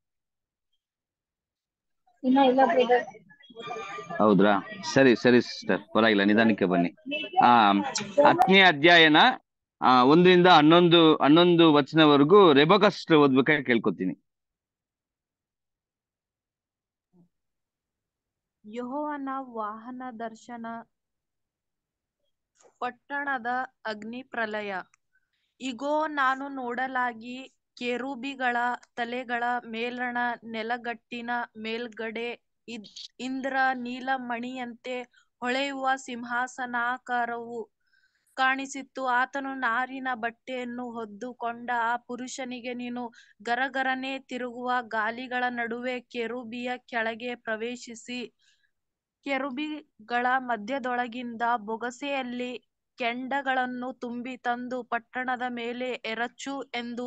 ಹೌದ್ರಾ ಸರಿ ಸರಿ ಸಿಸ್ಟರ್ ಪರವಾಗಿಲ್ಲ ನಿಧಾನಕ್ಕೆ ಬನ್ನಿ ಆ ಹತ್ತನೇ ಅಧ್ಯಾಯನ ಒಂದರಿಂದ ಹನ್ನೊಂದು ಹನ್ನೊಂದು ವಚನವರೆಗೂ ರೆಬಕ ಸಿಸ್ಟರ್ ಓದ್ಬೇಕಾಗಿ ಕೇಳ್ಕೊತೀನಿ ಯಹೋವನ ವಾಹನ ದರ್ಶನ ಪಟ್ಟಣದ ಅಗ್ನಿ ಪ್ರಲಯ ಇಗೋ ನಾನು ನೋಡಲಾಗಿ ಕೆರೂಬಿಗಳ ತಲೆಗಳ ಮೇಲಣ ನೆಲಗಟ್ಟಿನ ಮೇಲ್ಗಡೆ ಇಂದ್ರ ನೀಲ ಮಣಿಯಂತೆ ಹೊಳೆಯುವ ಸಿಂಹಾಸನಾಕಾರವು ಕಾಣಿಸಿತ್ತು ಆತನು ನಾರಿನ ಬಟ್ಟೆಯನ್ನು ಹೊದ್ದುಕೊಂಡ ಆ ಪುರುಷನಿಗೆ ನೀನು ಗರಗರನೆ ತಿರುಗುವ ಗಾಲಿಗಳ ನಡುವೆ ಕೆರೂಬಿಯ ಕೆಳಗೆ ಪ್ರವೇಶಿಸಿ ಕೆರುಬಿಗಳ ಮಧ್ಯದೊಳಗಿಂದ ಬೊಗಸೆಯಲ್ಲಿ ಕೆಂಡಗಳನ್ನು ತುಂಬಿ ತಂದು ಪಟ್ಟಣದ ಮೇಲೆ ಎರಚು ಎಂದು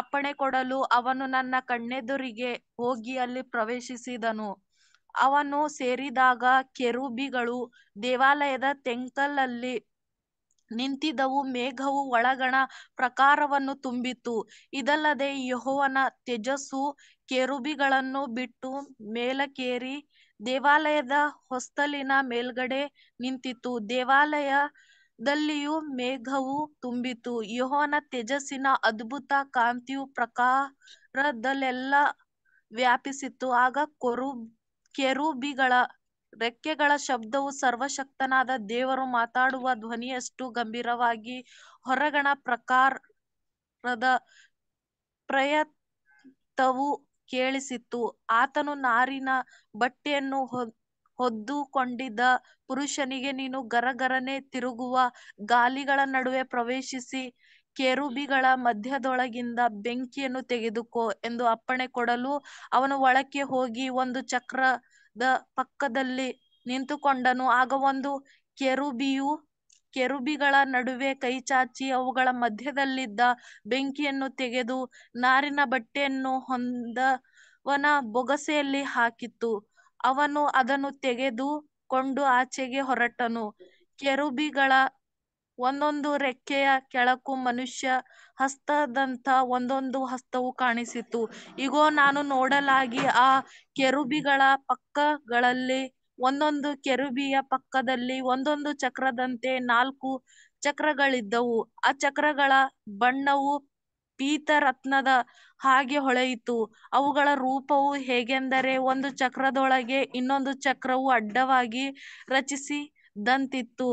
ಅಪ್ಪಣೆ ಕೊಡಲು ಅವನು ನನ್ನ ಕಣ್ಣೆದುರಿಗೆ ಹೋಗಿ ಅಲ್ಲಿ ಪ್ರವೇಶಿಸಿದನು. ಅವನು ಸೇರಿದಾಗ ಕೆರುಬಿಗಳು ದೇವಾಲಯದ ತೆಂಕಲ್ಲಲ್ಲಿ ನಿಂತಿದವು ಮೇಘವು ಒಳಗಣ ಪ್ರಕಾರವನ್ನು ತುಂಬಿತು. ಇದಲ್ಲದೆ ಯಹೋವನ ತೇಜಸ್ಸು ಕೆರುಬಿಗಳನ್ನು ಬಿಟ್ಟು ಮೇಲಕ್ಕೇರಿ ದೇವಾಲಯದ ಹೊಸ್ತಲಿನ ಮೇಲ್ಗಡೆ ನಿಂತಿತು. ದೇವಾಲಯದಲ್ಲಿಯೂ ಮೇಘವು ತುಂಬಿತು. ಯೋಹನ ತೇಜಸ್ಸಿನ ಅದ್ಭುತ ಕಾಂತಿಯು ಪ್ರಕಾರದಲ್ಲೆಲ್ಲ ವ್ಯಾಪಿಸಿತ್ತು ಆಗ ಕೊರು ಕೆರೂಬಿಗಳ ರೆಕ್ಕೆಗಳ ಶಬ್ದವು ಸರ್ವಶಕ್ತನಾದ ದೇವರು ಮಾತಾಡುವ ಧ್ವನಿಯಷ್ಟು ಗಂಭೀರವಾಗಿ ಹೊರಗಣ ಪ್ರಕಾರದ ಪರ್ಯಂತವೂ ಕೇಳಿಸಿತ್ತು ಆತನು ನಾರಿನ ಬಟ್ಟೆಯನ್ನು ಹೊದ್ದುಕೊಂಡಿದ್ದ ಪುರುಷನಿಗೆ, ನೀನು ಗರಗರನೆ ತಿರುಗುವ ಗಾಲಿಗಳ ನಡುವೆ ಪ್ರವೇಶಿಸಿ ಕೆರುಬಿಗಳ ಮಧ್ಯದೊಳಗಿಂದ ಬೆಂಕಿಯನ್ನು ತೆಗೆದುಕೋ ಎಂದು ಅಪ್ಪಣೆ ಕೊಡಲು ಅವನು ಒಳಕ್ಕೆ ಹೋಗಿ ಒಂದು ಚಕ್ರದ ಪಕ್ಕದಲ್ಲಿ ನಿಂತುಕೊಂಡನು. ಆಗ ಒಂದು ಕೆರುಬಿಯು ಕೆರುಬಿಗಳ ನಡುವೆ ಕೈಚಾಚಿ ಅವುಗಳ ಮಧ್ಯದಲ್ಲಿದ್ದ ಬೆಂಕಿಯನ್ನು ತೆಗೆದು ನಾರಿನ ಬಟ್ಟೆಯನ್ನು ಹೊಂದವನ ಬೊಗಸೆಯಲ್ಲಿ ಹಾಕಿತ್ತು ಅವನು ಅದನ್ನು ತೆಗೆದುಕೊಂಡು ಆಚೆಗೆ ಹೊರಟನು. ಕೆರುಬಿಗಳ ಒಂದೊಂದು ರೆಕ್ಕೆಯ ಕೆಳಕು ಮನುಷ್ಯ ಹಸ್ತದಂಥ ಒಂದೊಂದು ಹಸ್ತವು ಕಾಣಿಸಿತು. ಇಗೋ, ನಾನು ನೋಡಲಾಗಿ ಆ ಕೆರುಬಿಗಳ ಪಕ್ಕಗಳಲ್ಲಿ ಒಂದೊಂದು ಕೆರುಬಿಯ ಪಕ್ಕದಲ್ಲಿ ಒಂದೊಂದು ಚಕ್ರದಂತೆ ನಾಲ್ಕು ಚಕ್ರಗಳಿದ್ದವು ಆ ಚಕ್ರಗಳ ಬಣ್ಣವು ಪೀತರತ್ನದ ಹಾಗೆ ಹೊಳೆಯಿತು ಅವುಗಳ ರೂಪವು ಹೇಗೆಂದರೆ ಒಂದು ಚಕ್ರದೊಳಗೆ ಇನ್ನೊಂದು ಚಕ್ರವು ಅಡ್ಡವಾಗಿ ರಚಿಸಿ ದಂತಿತ್ತು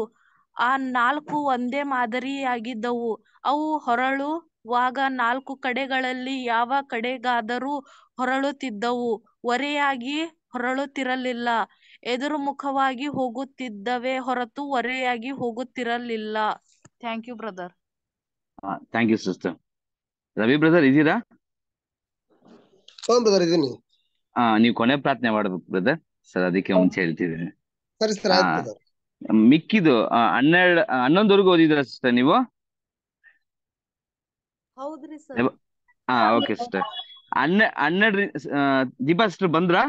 ಆ ನಾಲ್ಕು ಒಂದೇ ಮಾದರಿಯಾಗಿದ್ದವು ಅವು ಹೊರಳುವಾಗ ನಾಲ್ಕು ಕಡೆಗಳಲ್ಲಿ ಯಾವ ಕಡೆಗಾದರೂ ಹೊರಳುತ್ತಿದ್ದವು ಒರೆಯಾಗಿ ಹೊರಳುತ್ತಿರಲಿಲ್ಲ ಎದುರು ಮುಖವಾಗಿ ಹೋಗುತ್ತಿದ್ದವೇ ಹೊರತು ಒರೆಯಾಗಿ ಹೋಗುತ್ತಿರಲಿಲ್ಲ thank you brother thank you sister Ravi brother ಇದೀರಾ ಬ್ರದರ್ ಇದೀನಿ ನೀವು ಕೊನೆ ಪ್ರಾರ್ಥನೆ ಮಾಡಬೇಕು ಬ್ರದರ್ ಸರ್ ಅದಕ್ಕೆ ಮುಂಚೆ ಹೇಳ್ತಿದ್ದೀನಿ ಸರಿ ಸರ್ ಮಿಕ್ಕಿದು ಹನ್ನೆರಡು ಹನ್ನೊಂದುವರೆಗೂ ಓದಿದ್ರ ಸಿಸ್ಟರ್ ನೀವು ಹೌದ್ರಿ ಸರ್ ಹಾ ಓಕೆ ಸಿಸ್ಟರ್ ಹನ್ನೆ ಹನ್ನೆರಡು ದೀಪಾ ಸಿಸ್ಟರ್ ಬಂದ್ರಾ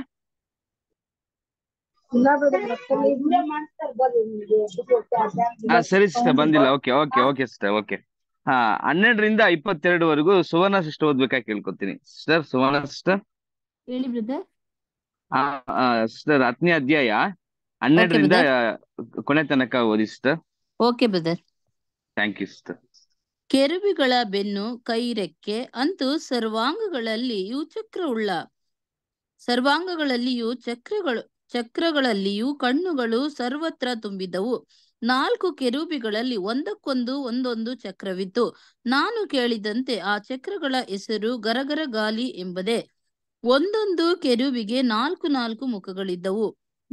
ಹಾ ಸರಿ ಸಿಸ್ಟರ್ ಬಂದಿಲ್ಲ okay okay okay sister okay ಹಾ ಹನ್ನೆರಡರಿಂದ ವರೆಗೂ ಸುವರ್ಣ ಸಿಸ್ಟರ್ ಓದ್ಬೇಕಾಗಿ ಕೇಳ್ಕೊತೀನಿ ಸಿಸ್ಟರ್ ಸುವರ್ಣ ಸಿಸ್ಟರ್ ಹೇಳಿ ಬ್ರದರ್ ಸಿಸ್ಟರ್ ಹತ್ತನೇ ಅಧ್ಯಾಯ ಹನ್ನೆರಡರಿಂದ ಕೊನೆ ತನಕ ಓದಿ sister okay brother thank you sister ಕೆರುಬಿಗಳ ಬೆನ್ನು ಕೈ ರೆಕ್ಕೆ ಅಂತೂ ಸರ್ವಾಂಗಗಳಲ್ಲಿಯೂ ಉಳ್ಳ ಸರ್ವಾಂಗಗಳಲ್ಲಿಯೂ ಚಕ್ರಗಳು ಚಕ್ರಗಳಲ್ಲಿಯೂ ಕಣ್ಣುಗಳು ಸರ್ವತ್ರ ತುಂಬಿದವು ನಾಲ್ಕು ಕೆರೂಬಿಗಳಲ್ಲಿ ಒಂದಕ್ಕೊಂದು ಒಂದೊಂದು ಚಕ್ರವಿತ್ತು ನಾನು ಕೇಳಿದಂತೆ ಆ ಚಕ್ರಗಳ ಹೆಸರು ಗರಗರ ಗಾಲಿ ಎಂಬದೆ ಒಂದೊಂದು ಕೆರೂಬಿಗೆ ನಾಲ್ಕು ನಾಲ್ಕು ಮುಖಗಳಿದ್ದವು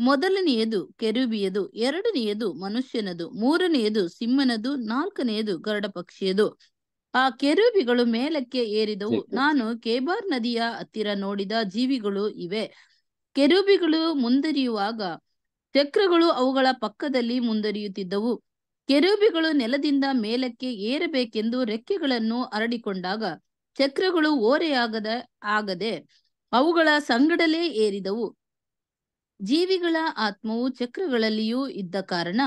ಮೊದಲನೆಯದು ಕೆರೂಬಿಯದು ಎರಡನೆಯದು ಮನುಷ್ಯನದು ಮೂರನೆಯದು ಸಿಂಹನದು ನಾಲ್ಕನೆಯದು ಗರಡ ಪಕ್ಷಿಯದು ಆ ಕೆರೂಬಿಗಳು ಮೇಲಕ್ಕೆ ಏರಿದವು ನಾನು ಕೇಬಾರ್ ನದಿಯ ಹತ್ತಿರ ನೋಡಿದ ಜೀವಿಗಳು ಇವೆ ಕೆರೂಬಿಗಳು ಮುಂದರಿಯುವಾಗ ಚಕ್ರಗಳು ಅವುಗಳ ಪಕ್ಕದಲ್ಲಿ ಮುಂದರಿಯುತ್ತಿದ್ದವು ಕೆರೂಬಿಗಳು ನೆಲದಿಂದ ಮೇಲಕ್ಕೆ ಏರಬೇಕೆಂದು ರೆಕ್ಕೆಗಳನ್ನು ಅರಡಿಕೊಂಡಾಗ ಚಕ್ರಗಳು ಓರೆಯಾಗದ ಆಗದೆ ಅವುಗಳ ಸಂಗಡಲೇ ಏರಿದವು ಜೀವಿಗಳ ಆತ್ಮವು ಚಕ್ರಗಳಲ್ಲಿಯೂ ಇದ್ದ ಕಾರಣ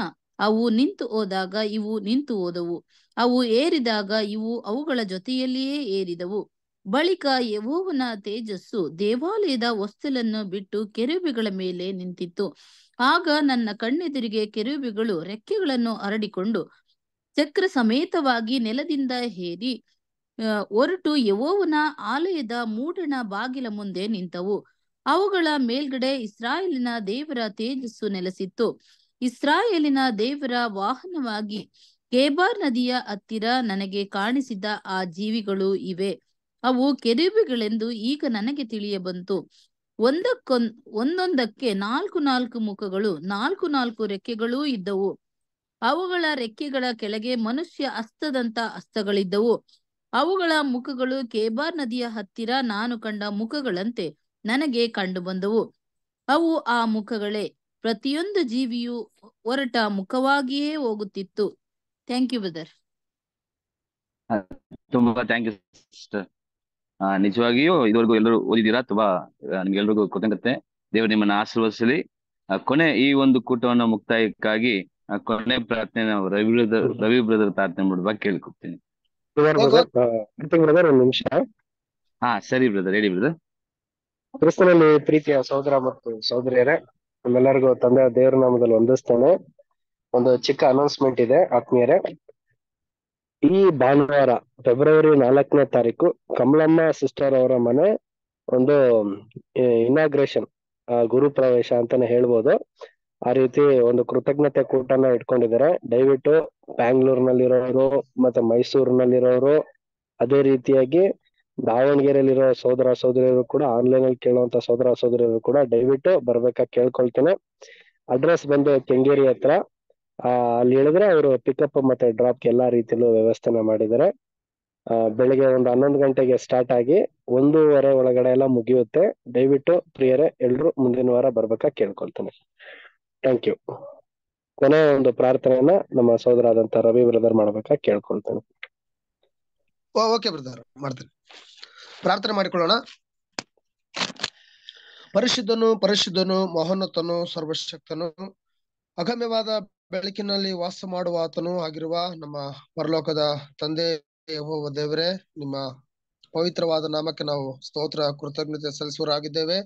ಅವು ನಿಂತು ಹೋದಾಗ ಇವು ನಿಂತು ಹೋದವು ಅವು ಏರಿದಾಗ ಇವು ಅವುಗಳ ಜೊತೆಯಲ್ಲಿಯೇ ಏರಿದವು ಬಳಿಕ ಯವೋವನ ತೇಜಸ್ಸು ದೇವಾಲಯದ ವಸ್ತುಲನ್ನು ಬಿಟ್ಟು ಕೆರೂಬಿಗಳ ಮೇಲೆ ನಿಂತಿತ್ತು ಆಗ ನನ್ನ ಕಣ್ಣೆದುರಿಗೆ ಕೆರೂಬಿಗಳು ರೆಕ್ಕೆಗಳನ್ನು ಹರಡಿಕೊಂಡು ಚಕ್ರ ಸಮೇತವಾಗಿ ನೆಲದಿಂದ ಹೇರಿ ಹೊರಟು ಯವೋವನ ಆಲಯದ ಮೂಡಣ ಬಾಗಿಲ ಮುಂದೆ ನಿಂತವು ಅವುಗಳ ಮೇಲ್ಗಡೆ ಇಸ್ರಾಯೇಲಿನ ದೇವರ ತೇಜಸ್ಸು ನೆಲೆಸಿತ್ತು ಇಸ್ರಾಯೇಲಿನ ದೇವರ ವಾಹನವಾಗಿ ಕೇಬಾರ್ ನದಿಯ ಹತ್ತಿರ ನನಗೆ ಕಾಣಿಸಿದ ಆ ಜೀವಿಗಳು ಇವೆ ಅವು ಕೆರಿಬಿಗಳೆಂದು ಈಗ ನನಗೆ ತಿಳಿಯ ಬಂತು ಒಂದಕ್ಕೊಂದ್ ಒಂದೊಂದಕ್ಕೆ ನಾಲ್ಕು ನಾಲ್ಕು ಮುಖಗಳು ನಾಲ್ಕು ನಾಲ್ಕು ರೆಕ್ಕೆಗಳೂ ಇದ್ದವು ಅವುಗಳ ರೆಕ್ಕೆಗಳ ಕೆಳಗೆ ಮನುಷ್ಯ ಅಸ್ತದಂತ ಅಸ್ತಗಳಿದ್ದವು ಅವುಗಳ ಮುಖಗಳು ಕೇಬಾರ್ ನದಿಯ ಹತ್ತಿರ ನಾನು ಕಂಡ ಮುಖಗಳಂತೆ ನನಗೆ ಕಂಡು ಬಂದವು ಅವು ಆ ಮುಖಗಳೇ ಪ್ರತಿಯೊಂದು ಜೀವಿಯು ಹೊರಟ ಮುಖವಾಗಿಯೇ ಹೋಗುತ್ತಿತ್ತು ಥ್ಯಾಂಕ್ ಯು ಬ್ರದರ್ ತುಂಬಾ ಥ್ಯಾಂಕ್ ಯು ನಿಜವಾಗಿಯೂ ಇದುವರೆಗೂ ಎಲ್ಲರೂ ಓದಿದ್ದೀರಾ ಅಥವಾ ನಿಮ್ಗೆ ಎಲ್ರಿಗೂ ಗೊತ್ತಾಗುತ್ತೆ ದೇವರು ನಿಮ್ಮನ್ನ ಆಶೀರ್ವದಿಸಲಿ ಕೊನೆ ಈ ಒಂದು ಕೂಟವನ್ನು ಮುಕ್ತಾಯಕ್ಕಾಗಿ ಕೊನೆ ಪ್ರಾರ್ಥನೆ ನಾವು ರವಿ ಬ್ರದರ್ ರವಿ ಬ್ರದರ್ ಪ್ರಾರ್ಥನೆ ಮಾಡುವ ಕೇಳ್ಕೊತೀನಿ ಹಾ ಸರಿ ಬ್ರದರ್ ಹೇಳಿ ಬ್ರದರ್ ಕ್ರಿಸ್ತನಲ್ಲಿ ಪ್ರೀತಿಯ ಸಹೋದರ ಮತ್ತು ಸಹೋದರಿಯರೇ ನಿಮ್ಮೆಲ್ಲರಿಗೂ ತಂದೆ ದೇವರ ನಾಮದಲ್ಲಿ ವಂದಿಸ್ತೇನೆ ಒಂದು ಚಿಕ್ಕ ಅನೌನ್ಸ್ಮೆಂಟ್ ಇದೆ ಆತ್ಮೀಯರೇ ಈ ಭಾನುವಾರ ಫೆಬ್ರವರಿ ನಾಲ್ಕನೇ ತಾರೀಕು ಕಮಲಮ್ಮ ಸಿಸ್ಟರ್ ಅವರ ಮನೆ ಒಂದು ಇನಾಗ್ರೇಷನ್ ಗುರು ಪ್ರವೇಶ ಅಂತಾನೆ ಹೇಳ್ಬೋದು ಆ ರೀತಿ ಒಂದು ಕೃತಜ್ಞತೆ ಕೂಟನ ಇಟ್ಕೊಂಡಿದ್ದಾರೆ ದಯವಿಟ್ಟು ಬ್ಯಾಂಗ್ಳೂರ್ನಲ್ಲಿರೋರು ಮತ್ತೆ ಮೈಸೂರಿನಲ್ಲಿರೋರು ಅದೇ ರೀತಿಯಾಗಿ ದಾವಣಗೆರೆಯಲ್ಲಿರೋ ಸೋದರ ಸೋದರಿಯರು ಕೂಡ ಆನ್ಲೈನ್ ಅಲ್ಲಿ ಕೇಳುವಂತ ಸೋದರ ಸೋದರಿಯರು ಕೂಡ ದಯವಿಟ್ಟು ಬರ್ಬೇಕಾಗಿ ಕೇಳ್ಕೊಳ್ತೇನೆ ಅಡ್ರೆಸ್ ಬಂದು ಕೆಂಗೇರಿ ಹತ್ರ ಅಲ್ಲಿ ಹೇಳಿದ್ರೆ ಅವರು ಪಿಕಪ್ ಮತ್ತೆ ಡ್ರಾಪ್ ಎಲ್ಲಾ ರೀತಿಯಲ್ಲೂ ವ್ಯವಸ್ಥೆನ ಮಾಡಿದ್ದಾರೆ ಬೆಳಿಗ್ಗೆ ಒಂದು ಹನ್ನೊಂದು ಗಂಟೆಗೆ ಸ್ಟಾರ್ಟ್ ಆಗಿ ಒಂದೂವರೆ ಒಳಗಡೆ ಎಲ್ಲ ಮುಗಿಯುತ್ತೆ ದಯವಿಟ್ಟು ಪ್ರಿಯರೇ ಎಲ್ರು ಮುಂದಿನ ವಾರ ಬರ್ಬೇಕಾ ಕೇಳ್ಕೊಳ್ತೇನೆ ಥ್ಯಾಂಕ್ ಯು ಕೊನೆಯ ಒಂದು ಪ್ರಾರ್ಥನೆಯನ್ನ ನಮ್ಮ ಆದಂತ ರವಿ ಬ್ರದರ್ ಮಾಡ್ಬೇಕಾ ಕೇಳ್ಕೊಳ್ತೇನೆ ಓಕೆ ಬ್ರದರ್ ಮಾಡ್ತೇನೆ ಪ್ರಾರ್ಥನೆ ಮಾಡಿಕೊಳ್ಳೋಣ ಪರಿಶುದ್ಧನು ಪರಿಶುದ್ಧನು ಮಹೋನ್ನತನು ಸರ್ವಶಕ್ತನು ಅಗಮ್ಯವಾದ ಬೆಳಕಿನಲ್ಲಿ ವಾಸ ಮಾಡುವ ಆತನು ಆಗಿರುವ ನಮ್ಮ ಪರಲೋಕದ ತಂದೆ ದೇವರೇ ನಿಮ್ಮ ಪವಿತ್ರವಾದ ನಾಮಕ್ಕೆ ನಾವು ಸ್ತೋತ್ರ ಕೃತಜ್ಞತೆ ಸಲ್ಲಿಸುವರಾಗಿದ್ದೇವೆ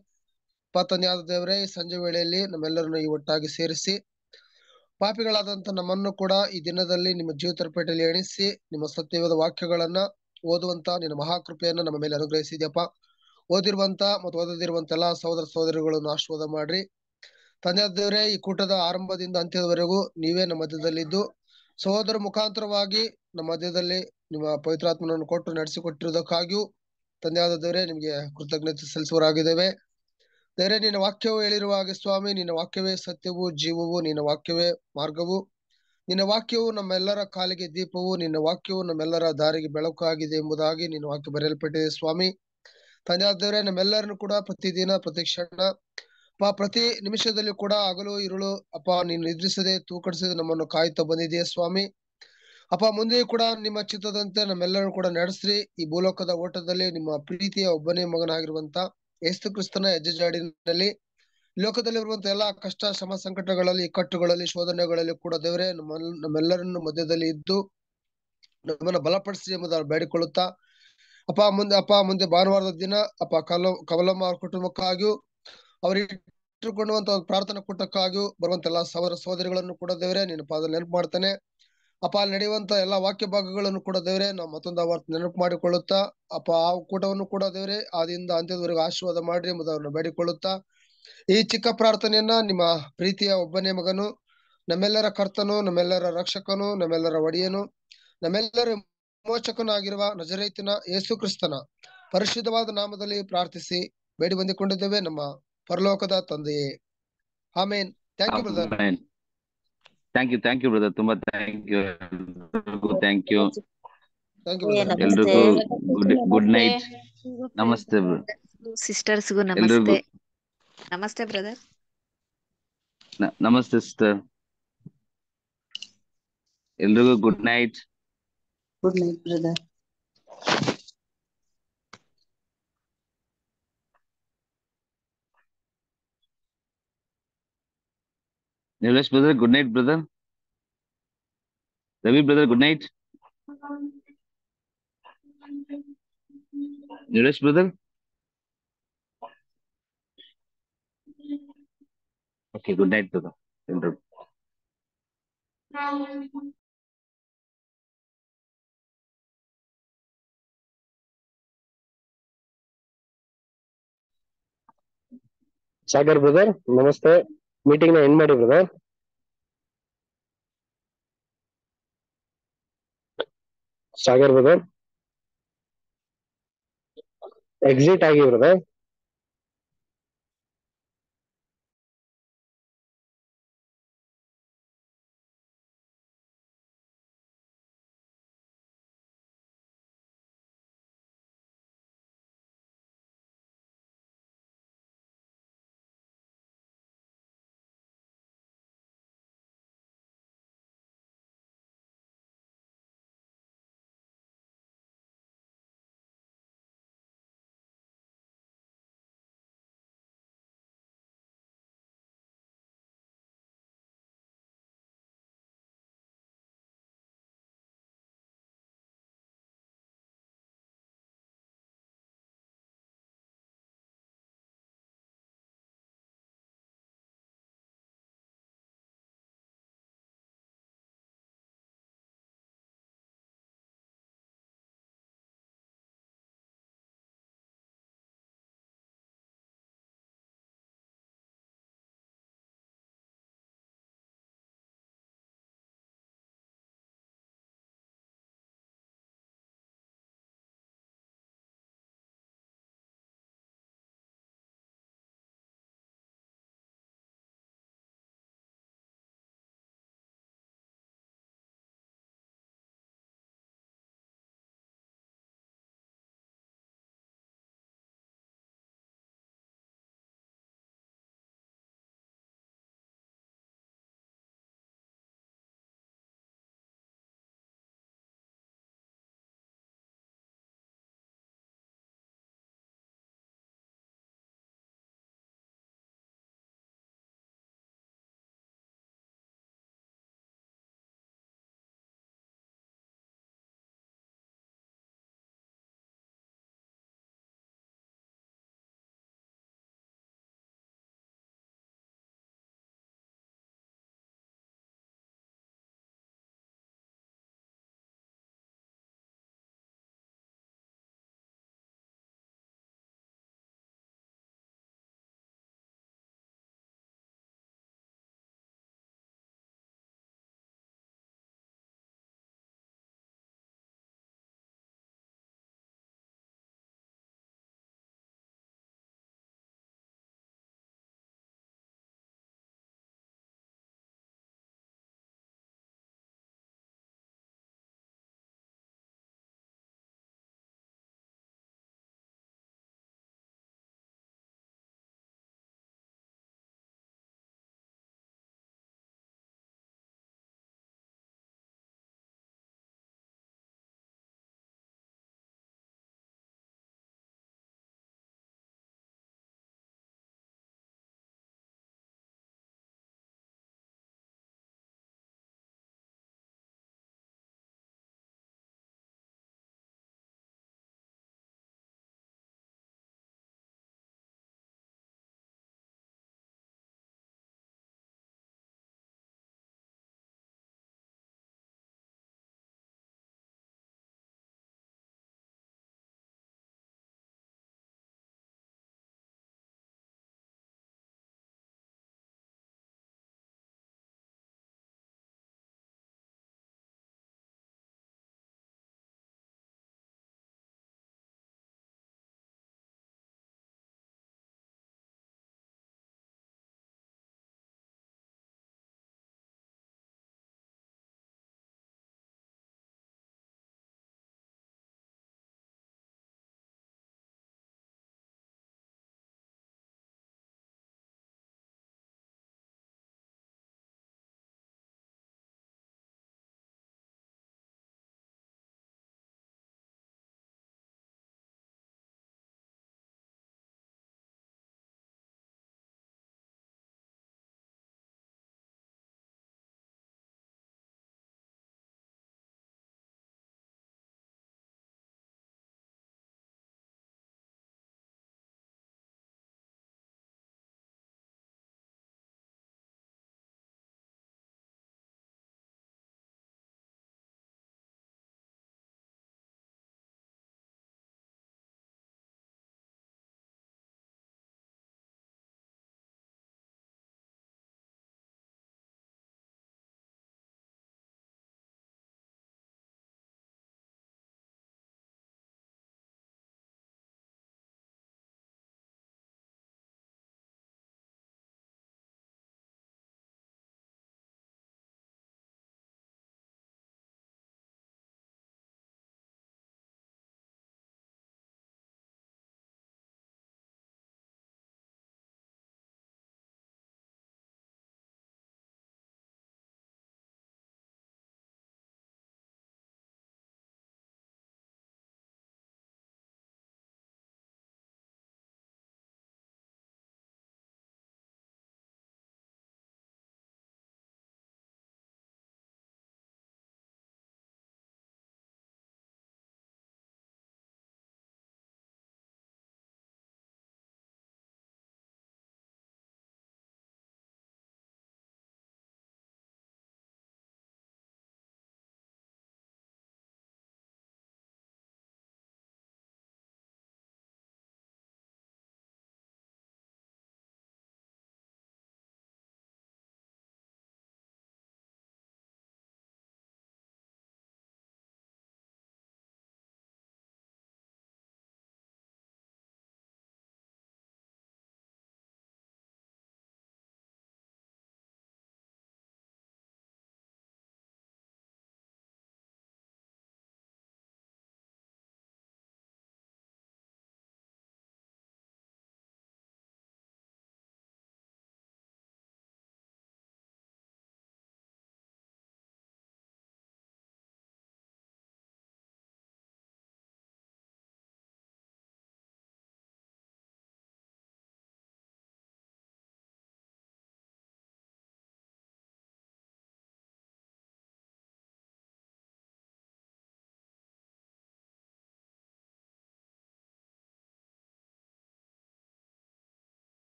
ಪತನ್ಯಾದ ದೇವರೇ ಈ ಸಂಜೆ ವೇಳೆಯಲ್ಲಿ ನಮ್ಮೆಲ್ಲರನ್ನು ಈ ಒಟ್ಟಾಗಿ ಸೇರಿಸಿ ಪಾಪಿಗಳಾದಂತ ನಮ್ಮನ್ನು ಕೂಡ ಈ ದಿನದಲ್ಲಿ ನಿಮ್ಮ ಪೇಟೆಯಲ್ಲಿ ಎಣಿಸಿ ನಿಮ್ಮ ಸತ್ಯವಾದ ವಾಕ್ಯಗಳನ್ನ ಓದುವಂತ ನಿನ್ನ ಮಹಾಕೃಪೆಯನ್ನ ನಮ್ಮ ಮೇಲೆ ಅನುಗ್ರಹಿಸಿದ್ಯಪ್ಪ ಓದಿರುವಂತ ಮತ್ತು ಓದದಿರುವಂತ ಎಲ್ಲಾ ಸಹೋದರ ಸಹೋದರಿಗಳನ್ನು ಆಶೀರ್ವಾದ ಮಾಡ್ರಿ ತಂದೆಯವರೇ ಈ ಕೂಟದ ಆರಂಭದಿಂದ ಅಂತ್ಯದವರೆಗೂ ನೀವೇ ನಮ್ಮ ಮಧ್ಯದಲ್ಲಿದ್ದು ಸಹೋದರ ಮುಖಾಂತರವಾಗಿ ನಮ್ಮ ಮಧ್ಯದಲ್ಲಿ ನಿಮ್ಮ ಪವಿತ್ರಾತ್ಮನನ್ನು ಕೊಟ್ಟು ನಡೆಸಿಕೊಟ್ಟಿರುವುದಕ್ಕಾಗಿಯೂ ತಂದೆಯಾದ ದೇವರೇ ನಿಮಗೆ ಕೃತಜ್ಞತೆ ಸಲ್ಲಿಸುವರಾಗಿದ್ದೇವೆ ದೇವರೇ ನಿನ್ನ ವಾಕ್ಯವು ಹೇಳಿರುವ ಹಾಗೆ ಸ್ವಾಮಿ ನಿನ್ನ ವಾಕ್ಯವೇ ಸತ್ಯವು ಜೀವವು ನಿನ್ನ ವಾಕ್ಯವೇ ಮಾರ್ಗವು ನಿನ್ನ ವಾಕ್ಯವು ನಮ್ಮೆಲ್ಲರ ಕಾಲಿಗೆ ದೀಪವು ನಿನ್ನ ವಾಕ್ಯವು ನಮ್ಮೆಲ್ಲರ ದಾರಿಗೆ ಬೆಳಕು ಆಗಿದೆ ಎಂಬುದಾಗಿ ನಿನ್ನ ವಾಕ್ಯ ಬರೆಯಲ್ಪಟ್ಟಿದೆ ಸ್ವಾಮಿ ತಂದೆಯಾದವರೇ ನಮ್ಮೆಲ್ಲರನ್ನು ಕೂಡ ಪ್ರತಿದಿನ ಪ್ರತಿ ಕ್ಷಣ ಅಪ್ಪ ಪ್ರತಿ ನಿಮಿಷದಲ್ಲಿ ಕೂಡ ಹಗಲು ಇರುಳು ಅಪ್ಪ ನೀನು ನಿದ್ರಿಸದೆ ತೂಕಡಿಸದೆ ನಮ್ಮನ್ನು ಕಾಯುತ್ತಾ ಬಂದಿದೆಯಾ ಸ್ವಾಮಿ ಅಪ್ಪ ಮುಂದೆ ಕೂಡ ನಿಮ್ಮ ಚಿತ್ತದಂತೆ ನಮ್ಮೆಲ್ಲರೂ ಕೂಡ ನಡೆಸ್ರಿ ಈ ಭೂಲೋಕದ ಓಟದಲ್ಲಿ ನಿಮ್ಮ ಪ್ರೀತಿಯ ಒಬ್ಬನೇ ಮಗನಾಗಿರುವಂತ ಏಸ್ತು ಕ್ರಿಸ್ತನ ಹೆಜ್ಜೆಜಾಡಿನಲ್ಲಿ ಲೋಕದಲ್ಲಿ ಇರುವಂತಹ ಎಲ್ಲಾ ಕಷ್ಟ ಶ್ರಮ ಸಂಕಟಗಳಲ್ಲಿ ಕಟ್ಟುಗಳಲ್ಲಿ ಶೋಧನೆಗಳಲ್ಲಿ ಕೂಡ ದೇವರೇ ನಮ್ಮ ನಮ್ಮೆಲ್ಲರನ್ನು ಮಧ್ಯದಲ್ಲಿ ಇದ್ದು ನಮ್ಮನ್ನ ಬಲಪಡಿಸಿ ಎಂಬುದನ್ನು ಬೇಡಿಕೊಳ್ಳುತ್ತಾ ಅಪ್ಪ ಮುಂದೆ ಅಪ್ಪ ಮುಂದೆ ಭಾನುವಾರದ ದಿನ ಅಪ್ಪ ಕಲ ಕವಲಮ್ಮ ಅವ್ರ ಕುಟುಂಬಕ್ಕಾಗಿಯೂ ಅವರಿಗೆ ಇಟ್ಟುಕೊಂಡುವಂತ ಪ್ರಾರ್ಥನಾ ಕೂಟಕ್ಕಾಗಿಯೂ ಬರುವಂತ ಎಲ್ಲಾ ಸಹೋದರ ಸಹೋದರಿಗಳನ್ನು ಕೂಡ ದೇವರೇ ನಿನ್ನ ಪಾದ ನೆನಪು ಮಾಡ್ತಾನೆ ಅಪ್ಪ ಅಲ್ಲಿ ನಡೆಯುವಂತ ಎಲ್ಲಾ ವಾಕ್ಯ ಭಾಗಗಳನ್ನು ಕೂಡ ದೇವರೇ ನಾವು ಮತ್ತೊಂದು ಅವತ್ತು ನೆನಪು ಮಾಡಿಕೊಳ್ಳುತ್ತಾ ಅಪ್ಪ ಆ ಕೂಟವನ್ನು ಕೂಡ ದೇವರೇ ಆದಿಂದ ಅಂತ್ಯದವರೆಗೆ ಆಶೀರ್ವಾದ ಮಾಡ್ರಿ ಎಂಬುದನ್ನು ಬೇಡಿಕೊಳ್ಳುತ್ತಾ ಈ ಚಿಕ್ಕ ಪ್ರಾರ್ಥನೆಯನ್ನ ನಿಮ್ಮ ಪ್ರೀತಿಯ ಒಬ್ಬನೇ ಮಗನು ನಮ್ಮೆಲ್ಲರ ಕರ್ತನು ನಮ್ಮೆಲ್ಲರ ರಕ್ಷಕನು ನಮ್ಮೆಲ್ಲರ ಒಡೆಯನು ನಮ್ಮೆಲ್ಲರ ಆಗಿರುವ ನಜರೈತಿನ ಯೇಸು ಕ್ರಿಸ್ತನ ಪರಿಶುದ್ಧವಾದ ನಾಮದಲ್ಲಿ ಪ್ರಾರ್ಥಿಸಿ ಬೇಡಿ ಬಂದಿಕೊಂಡಿದ್ದೇವೆ ನಮ್ಮ ಪರಲೋಕದ ತಂದೆಯೇ ಆಮೇನ್ thank you brother thank you thank you brother ತುಂಬಾ ಥ್ಯಾಂಕ್ ಯು ಥ್ಯಾಂಕ್ ಯು ಎಲ್ರಿಗೂ ಗುಡ್ ನೈಟ್ ನಮಸ್ತೆ ಸಿಸ್ಟರ್ಸ್ಗೂ ನಮಸ್ತೆ ನಮಸ್ತೆ ಬ್ರದರ್ ನಮಸ್ತೆ ಸಿಸ್ಟರ್ ಎಲ್ರಿಗೂ good night good night brother Nilesh brother, good night, brother. Ravi brother, good night. Nilesh brother. Okay, good night, brother. Sagar brother नमस्ते ಮೀಟಿಂಗ್ನ ಎಂಡ್ ಮಾಡಿ ಬ್ರದರ್ ಸಾಗರ್ ಬ್ರದರ್ ಎಕ್ಸಿಟ್ ಆಗಿ ಬ್ರದರ್